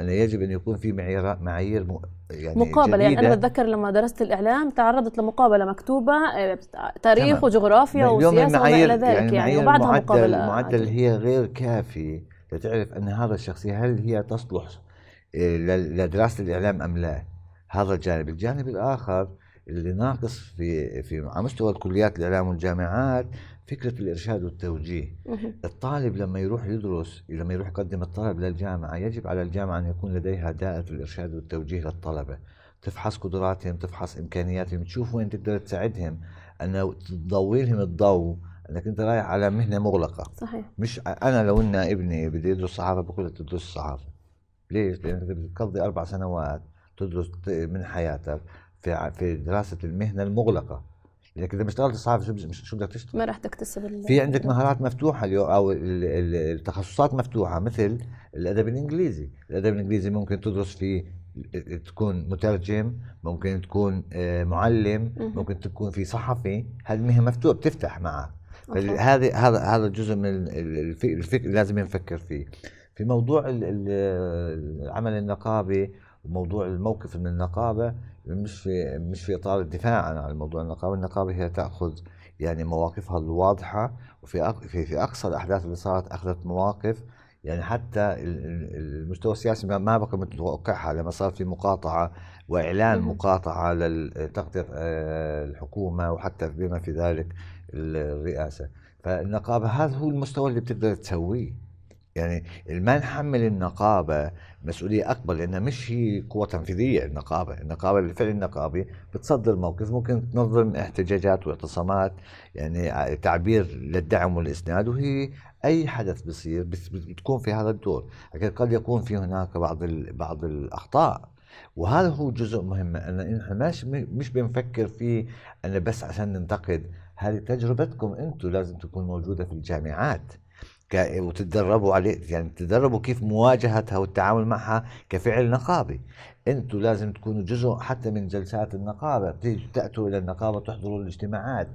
انا يجب ان يكون في معايير معايير يعني مقابله جديدة. يعني انا بتذكر لما درست الاعلام تعرضت لمقابله مكتوبه آه، تاريخ تمام. وجغرافيا وسياسه وما الى ذلك يعني, يعني وبعدها المعدل مقابله المعدل هي غير كافي لتعرف أن هذا الشخصية هل هي تصلح آه، لدراسة الإعلام أم لا هذا الجانب الجانب الآخر اللي ناقص في في على مستوى الكليات الاعلام والجامعات فكره الارشاد والتوجيه الطالب لما يروح يدرس لما يروح يقدم الطلب للجامعه يجب على الجامعه ان يكون لديها دائره الارشاد والتوجيه للطلبه تفحص قدراتهم تفحص امكانياتهم تشوف وين تقدر تساعدهم انه تضوي لهم الضوء انك انت رايح على مهنه مغلقه صحيح مش انا لو ان ابني بدي يدرس صحافه بقول له تدرس صحافه ليش؟ لانك بتقضي اربع سنوات تدرس من حياتك في في دراسه المهنه المغلقه لانك اذا ما اشتغلت صحافه شو شو بدك تشتغل؟ ما راح تكتسب في عندك مهارات مفتوحه اليوم او التخصصات مفتوحه مثل الادب الانجليزي، الادب الانجليزي ممكن تدرس فيه تكون مترجم ممكن تكون آه، معلم ممكن تكون في صحفي هذه المهن مفتوحه بتفتح معك هذا هذا هذا جزء من الفكر لازم نفكر فيه في موضوع العمل النقابي وموضوع الموقف من النقابه مش في مش في اطار الدفاع عن موضوع النقابه، النقابه هي تاخذ يعني مواقفها الواضحه وفي في في اقصى الاحداث اللي صارت اخذت مواقف يعني حتى المستوى السياسي ما بقى متوقعها لما صار في مقاطعه واعلان مقاطعه لتغطيه آه، الحكومه وحتى بما في ذلك الرئاسه فالنقابه هذا هو المستوى اللي بتقدر تسويه يعني ما نحمل النقابه مسؤوليه اكبر لانها مش هي قوه تنفيذيه النقابه، النقابه بالفعل النقابي بتصدر موقف ممكن تنظم احتجاجات واعتصامات يعني تعبير للدعم والاسناد وهي اي حدث بصير بتكون في هذا الدور، لكن قد يكون في هناك بعض بعض الاخطاء وهذا هو جزء مهم ان احنا مش مش بنفكر فيه ان بس عشان ننتقد هذه تجربتكم انتم لازم تكون موجوده في الجامعات وتتدربوا عليه يعني تتدربوا كيف مواجهتها والتعامل معها كفعل نقابي انتم لازم تكونوا جزء حتى من جلسات النقابه تاتوا الى النقابه تحضروا الاجتماعات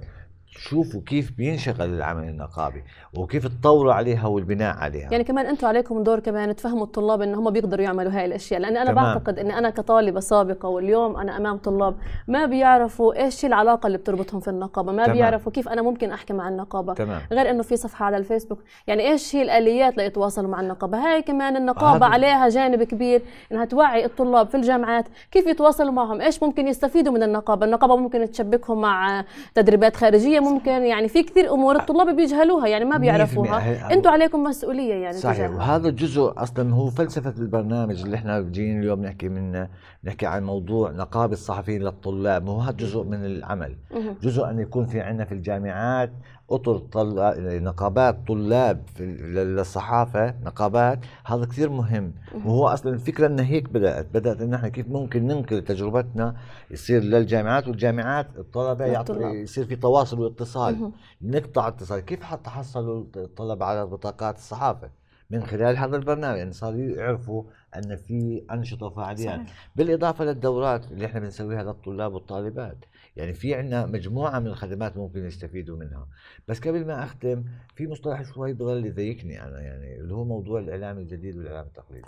شوفوا كيف بينشغل العمل النقابي وكيف تطوروا عليها والبناء عليها يعني كمان انتم عليكم دور كمان تفهموا الطلاب ان هم بيقدروا يعملوا هاي الاشياء لان انا تمام. بعتقد ان انا كطالبه سابقه واليوم انا امام طلاب ما بيعرفوا ايش العلاقه اللي بتربطهم في النقابه ما تمام. بيعرفوا كيف انا ممكن احكي مع النقابه تمام. غير انه في صفحه على الفيسبوك يعني ايش هي الاليات ليتواصلوا مع النقابه هاي كمان النقابه هذا. عليها جانب كبير انها توعي الطلاب في الجامعات كيف يتواصلوا معهم ايش ممكن يستفيدوا من النقابه النقابه ممكن تشبكهم مع تدريبات خارجيه ممكن يعني في كثير امور الطلاب بيجهلوها يعني ما بيعرفوها انتم عليكم مسؤوليه يعني صحيح تجاهل. وهذا الجزء اصلا هو فلسفه البرنامج اللي احنا جايين اليوم نحكي منه نحكي عن موضوع نقابه الصحفيين للطلاب وهذا جزء من العمل جزء ان يكون في عندنا في الجامعات اطر طلع يعني نقابات طلاب في للصحافه نقابات هذا كثير مهم وهو اصلا الفكره ان هيك بدات بدات ان احنا كيف ممكن ننقل تجربتنا يصير للجامعات والجامعات الطلبه يعطي يصير في تواصل واتصال نقطع اتصال كيف حتى حصلوا الطلبه على بطاقات الصحافه من خلال هذا البرنامج يعني صاروا يعرفوا ان في انشطه وفعاليات بالاضافه للدورات اللي احنا بنسويها للطلاب والطالبات يعني في عندنا مجموعه من الخدمات ممكن يستفيدوا منها بس قبل ما اختم في مصطلح شوي بظل يضايقني انا يعني اللي هو موضوع الاعلام الجديد والاعلام التقليدي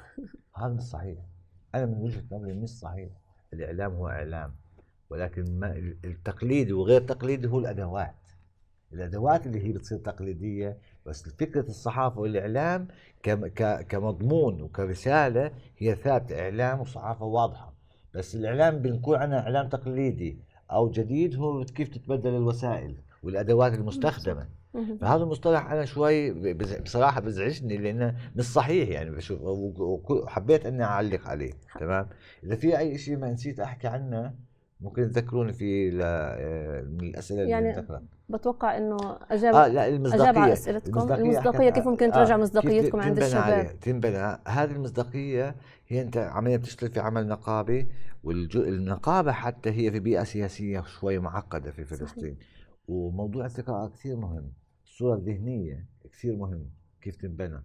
هذا مش صحيح انا من وجهه نظري مش صحيح الاعلام هو اعلام ولكن ما التقليدي وغير التقليدي هو الادوات الادوات اللي هي بتصير تقليديه بس فكرة الصحافة والإعلام كمضمون وكرسالة هي ثابتة إعلام وصحافة واضحة بس الإعلام بنكون عنا إعلام تقليدي أو جديد هو كيف تتبدل الوسائل والأدوات المستخدمة فهذا المصطلح انا شوي بصراحه بزعجني لانه مش صحيح يعني بشوف وحبيت اني اعلق عليه تمام اذا في اي شيء ما نسيت احكي عنه ممكن تذكروني في آه، من الاسئله يعني اللي دخلت بتوقع انه اجاب اه لا المصداقيه اجاب على اسئلتكم المصداقيه, المصداقية كيف ممكن ترجع آه مصداقيتكم عند الشباب تنبنى هذه المصداقيه هي انت عمليا بتشتغل في عمل نقابي والنقابه حتى هي في بيئه سياسيه شوي معقده في فلسطين صحيح. وموضوع الثقه كثير مهم الصوره الذهنيه كثير مهم كيف تنبنى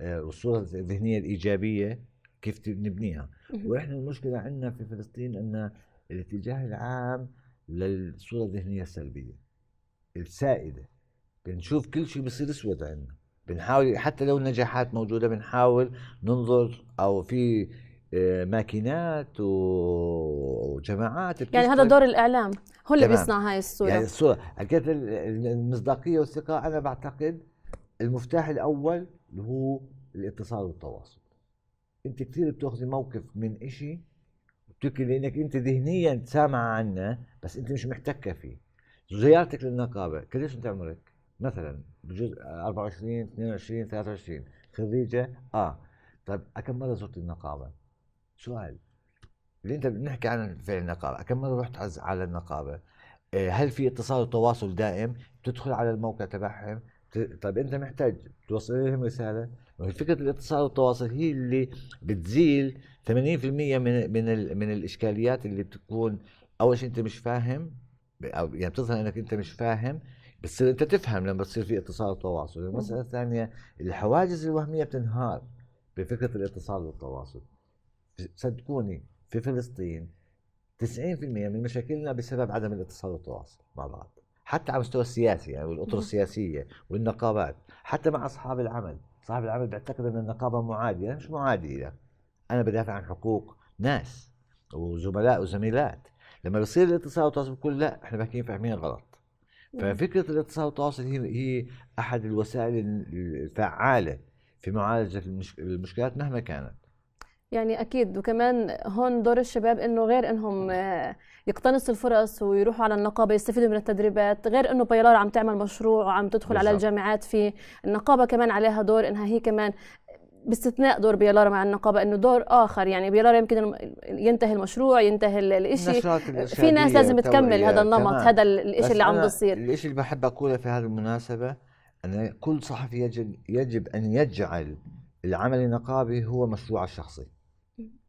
آه، والصوره الذهنيه الايجابيه كيف نبنيها واحنا المشكله عندنا في فلسطين ان الاتجاه العام للصورة الذهنية السلبية السائدة بنشوف كل شيء بصير اسود عندنا بنحاول حتى لو النجاحات موجودة بنحاول ننظر أو في آه، ماكينات وجماعات يعني هذا دور الاعلام هو اللي بيصنع هاي الصوره يعني الصوره حكيت المصداقيه والثقه انا بعتقد المفتاح الاول اللي هو الاتصال والتواصل انت كثير بتاخذي موقف من شيء تمكن لانك انت ذهنيا سامع عنه بس انت مش محتكه فيه زيارتك للنقابه قديش انت عمرك؟ مثلا بجوز 24 22 23 خريجه اه طيب كم مره زرت النقابه؟ سؤال اللي انت بنحكي عن فعل النقابه كم مره رحت على النقابه؟ آه، هل في اتصال وتواصل دائم؟ بتدخل على الموقع تبعهم طيب انت محتاج توصل لهم رساله فكره الاتصال والتواصل هي اللي بتزيل 80% من من من الاشكاليات اللي بتكون اول شيء انت مش فاهم او يعني بتظهر انك انت مش فاهم بتصير انت تفهم لما بتصير في اتصال وتواصل، المساله الثانيه الحواجز الوهميه بتنهار بفكره الاتصال والتواصل. صدقوني في فلسطين 90% من مشاكلنا بسبب عدم الاتصال والتواصل مع بعض. حتى على المستوى السياسي يعني والاطر السياسيه والنقابات حتى مع اصحاب العمل صاحب العمل بيعتقد ان النقابه معاديه مش معاديه انا بدافع عن حقوق ناس وزملاء وزميلات لما بصير الاتصال والتواصل بكل لا احنا باكين فاهمين غلط ففكره الاتصال والتواصل هي هي احد الوسائل الفعاله في معالجه المشكلات مهما كانت يعني اكيد وكمان هون دور الشباب انه غير انهم آه، يقتنصوا الفرص ويروحوا على النقابه يستفيدوا من التدريبات غير انه بيلار عم تعمل مشروع وعم تدخل بالزبط. على الجامعات فيه النقابه كمان عليها دور انها هي كمان باستثناء دور بيلارا مع النقابه انه دور اخر يعني بيلارا يمكن ينتهي المشروع ينتهي الشيء في ناس لازم تكمل هذا النمط هذا الشيء اللي عم بيصير الشيء اللي بحب اقوله في هذه المناسبه ان كل صحفي يجب يجب ان يجعل العمل النقابي هو مشروعه الشخصي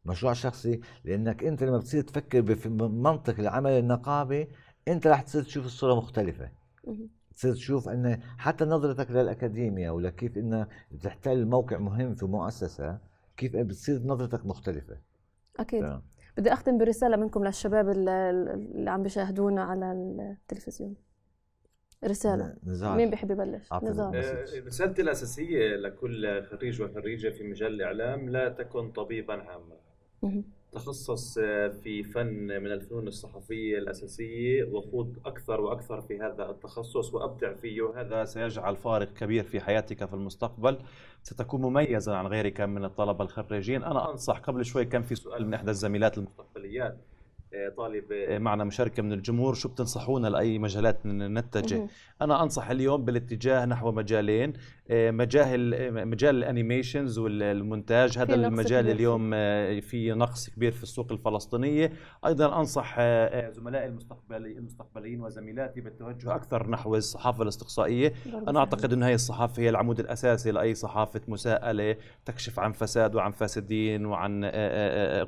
مشروع شخصي لانك انت لما بتصير تفكر بمنطق العمل النقابي انت رح تصير تشوف الصوره مختلفه تصير تشوف ان حتى نظرتك للاكاديميا ولكيف انها بتحتل موقع مهم في مؤسسه كيف بتصير نظرتك مختلفه اكيد ف... بدي اختم برساله منكم للشباب اللي عم بيشاهدونا على التلفزيون رسالة نزار. مين بيحب يبلش؟ نزار آه، رسالتي الأساسية لكل خريج وخريجة في مجال الإعلام لا تكن طبيبا عاما تخصص آه، في فن من الفنون الصحفية الأساسية وخوض أكثر وأكثر في هذا التخصص وأبدع فيه وهذا سيجعل فارق كبير في حياتك في المستقبل ستكون مميزا عن غيرك من الطلبة الخريجين أنا أنصح قبل شوي كان في سؤال من إحدى الزميلات المستقبليات آه، طالب آه، معنا مشاركه من الجمهور شو بتنصحونا لاي مجالات نتجه انا انصح اليوم بالاتجاه نحو مجالين مجال مجال الانيميشنز والمونتاج هذا المجال اليوم آه، في نقص كبير في السوق الفلسطينيه ايضا انصح آه، آه، زملائي المستقبلي المستقبليين وزميلاتي بالتوجه اكثر نحو الصحافه الاستقصائيه انا اعتقد ان هي الصحافه هي العمود الاساسي لاي صحافه مساءله تكشف عن فساد وعن فاسدين وعن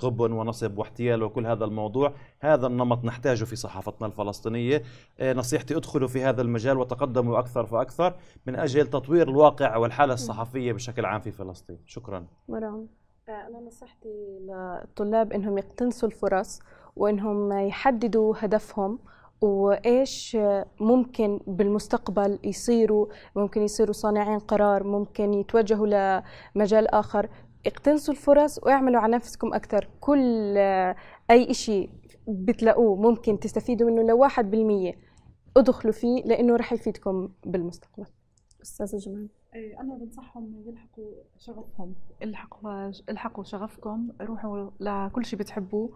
غبن ونصب واحتيال وكل هذا الموضوع هذا النمط نحتاجه في صحافتنا الفلسطينيه نصيحتي ادخلوا في هذا المجال وتقدموا اكثر فاكثر من اجل تطوير الواقع الواقع والحالة الصحفية بشكل عام في فلسطين شكرا مرام آه، أنا نصيحتي للطلاب إنهم يقتنصوا الفرص وإنهم يحددوا هدفهم وايش ممكن بالمستقبل يصيروا ممكن يصيروا صانعين قرار ممكن يتوجهوا لمجال اخر اقتنصوا الفرص واعملوا على نفسكم اكثر كل آه، اي شيء بتلاقوه ممكن تستفيدوا منه لو 1% ادخلوا فيه لانه رح يفيدكم بالمستقبل استاذه جمال إيه، انا بنصحهم يلحقوا شغفهم الحقوا الحقوا شغفكم روحوا لكل شيء بتحبوه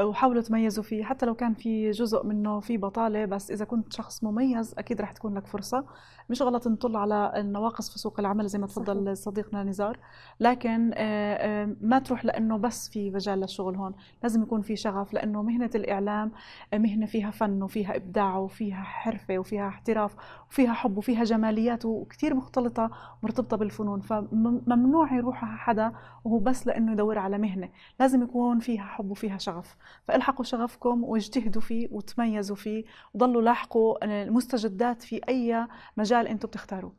وحاولوا تميزوا فيه حتى لو كان في جزء منه في بطاله بس اذا كنت شخص مميز اكيد رح تكون لك فرصه مش غلط نطل على النواقص في سوق العمل زي ما تفضل صديقنا نزار لكن آه، آه، ما تروح لانه بس في مجال للشغل هون لازم يكون في شغف لانه مهنه الاعلام آه، مهنه فيها فن وفيها ابداع وفيها حرفه وفيها احتراف وفيها حب وفيها جماليات وكثير مختلطه مرتبطه بالفنون فممنوع يروح حدا وهو بس لانه يدور على مهنه لازم يكون فيها حب وفيها شغف فالحقوا شغفكم واجتهدوا فيه وتميزوا فيه وضلوا لاحقوا المستجدات في اي مجال انتم بتختاروه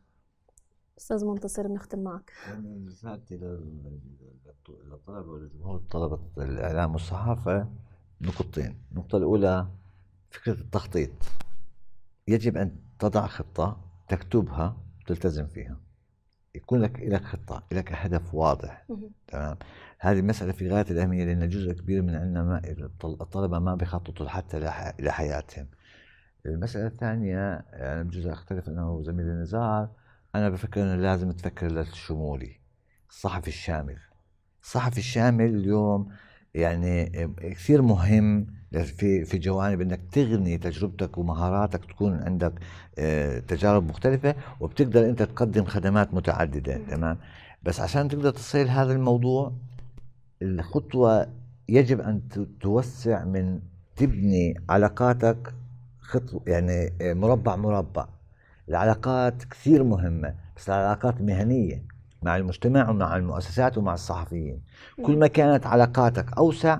استاذ منتصر بنختم معك رسالتي للطلبه ولجمهور طلبه الاعلام والصحافه نقطتين النقطه الاولى فكره التخطيط يجب ان تضع خطه تكتبها تلتزم فيها يكون لك لك خطه لك هدف واضح تمام هذه المسألة في غاية الأهمية لأن جزء كبير من عندنا الطلبة ما بيخططوا حتى لحياتهم المسألة الثانية أنا يعني بجوز أختلف أنا وزميلي نزار أنا بفكر أنه لازم تفكر للشمولي الصحفي الشامل الصحفي الشامل اليوم يعني كثير مهم في في جوانب انك تغني تجربتك ومهاراتك تكون عندك آه، تجارب مختلفه وبتقدر انت تقدم خدمات متعدده تمام بس عشان تقدر تصل هذا الموضوع الخطوة يجب أن توسع من تبني علاقاتك خطوة يعني مربع مربع العلاقات كثير مهمة بس العلاقات مهنية مع المجتمع ومع المؤسسات ومع الصحفيين كل ما كانت علاقاتك أوسع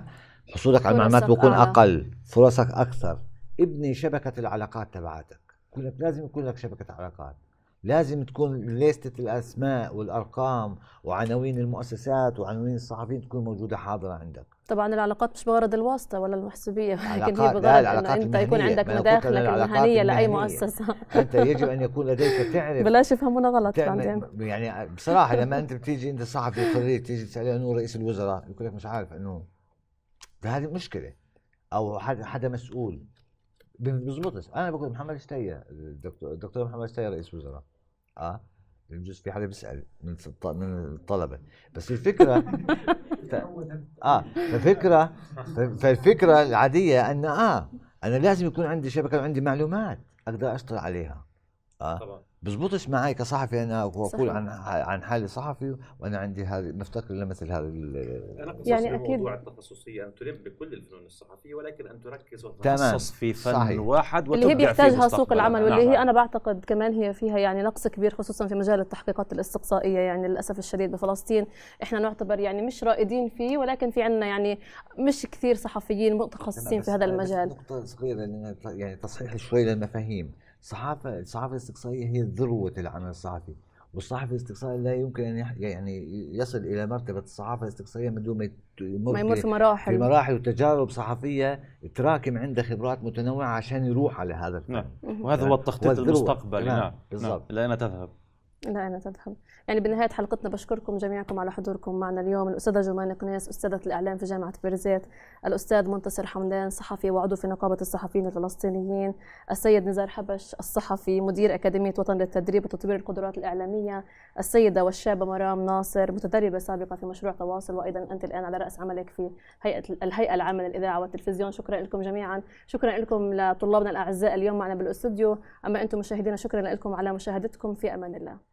حصولك على المعلومات بيكون أقل فرصك أكثر ابني شبكة العلاقات تبعتك كلك لازم يكون لك شبكة علاقات لازم تكون ليستة الأسماء والأرقام وعناوين المؤسسات وعناوين الصحفيين تكون موجودة حاضرة عندك طبعا العلاقات مش بغرض الواسطة ولا المحسوبية لكن هي بغرض أنه أنت يكون عندك مداخلك المهنية لأي مؤسسة أنت يجب أن يكون لديك تعرف بلاش يفهمونا غلط بعدين يعني بصراحة لما أنت بتيجي أنت صحفي خريج تيجي تسأل أنه رئيس الوزراء يقول لك مش عارف أنه هذه مشكلة أو حدا, حدا مسؤول بزبطش أنا بقول محمد شتية الدكتور, الدكتور محمد شتية رئيس وزراء اه بجوز في حدا بيسال من من الطلبه بس الفكره ف... اه فالفكره فالفكره العاديه ان اه انا لازم يكون عندي شبكه وعندي معلومات اقدر اشتغل عليها اه طبعا بزبطش معي كصحفي انا اقول عن عن حالي صحفي وانا عندي هذه مفتقر لمثل هذا يعني اكيد موضوع التخصصيه ان تلم بكل الفنون الصحفيه ولكن ان تركز وتخصص في فن صحيح. واحد اللي هي بيحتاجها سوق العمل نعم. واللي هي انا بعتقد كمان هي فيها يعني نقص كبير خصوصا في مجال التحقيقات الاستقصائيه يعني للاسف الشديد بفلسطين احنا نعتبر يعني مش رائدين فيه ولكن في عندنا يعني مش كثير صحفيين متخصصين في هذا المجال نقطه صغيره يعني تصحيح شوي للمفاهيم الصحافه الصحافه الاستقصائيه هي ذروه العمل الصحفي والصحفي الاستقصائي لا يمكن ان يعني يصل الى مرتبه الصحافه الاستقصائيه من دون ما يمر في مراحل في مراحل وتجارب صحفيه تراكم عنده خبرات متنوعه عشان يروح على هذا الفن نعم. وهذا هو التخطيط المستقبلي نعم, نعم. بالضبط نعم. الى اين تذهب لا أنا تفهم يعني بنهاية حلقتنا بشكركم جميعكم على حضوركم معنا اليوم الأستاذة جمان قناس أستاذة الإعلام في جامعة بيرزيت الأستاذ منتصر حمدان صحفي وعضو في نقابة الصحفيين الفلسطينيين السيد نزار حبش الصحفي مدير أكاديمية وطن للتدريب وتطوير القدرات الإعلامية السيدة والشابة مرام ناصر متدربة سابقة في مشروع تواصل وأيضا أنت الآن على رأس عملك في هيئة الهيئة العامة للإذاعة والتلفزيون شكرا لكم جميعا شكرا لكم لطلابنا الأعزاء اليوم معنا بالاستوديو أما أنتم مشاهدينا شكرا لكم على مشاهدتكم في أمان الله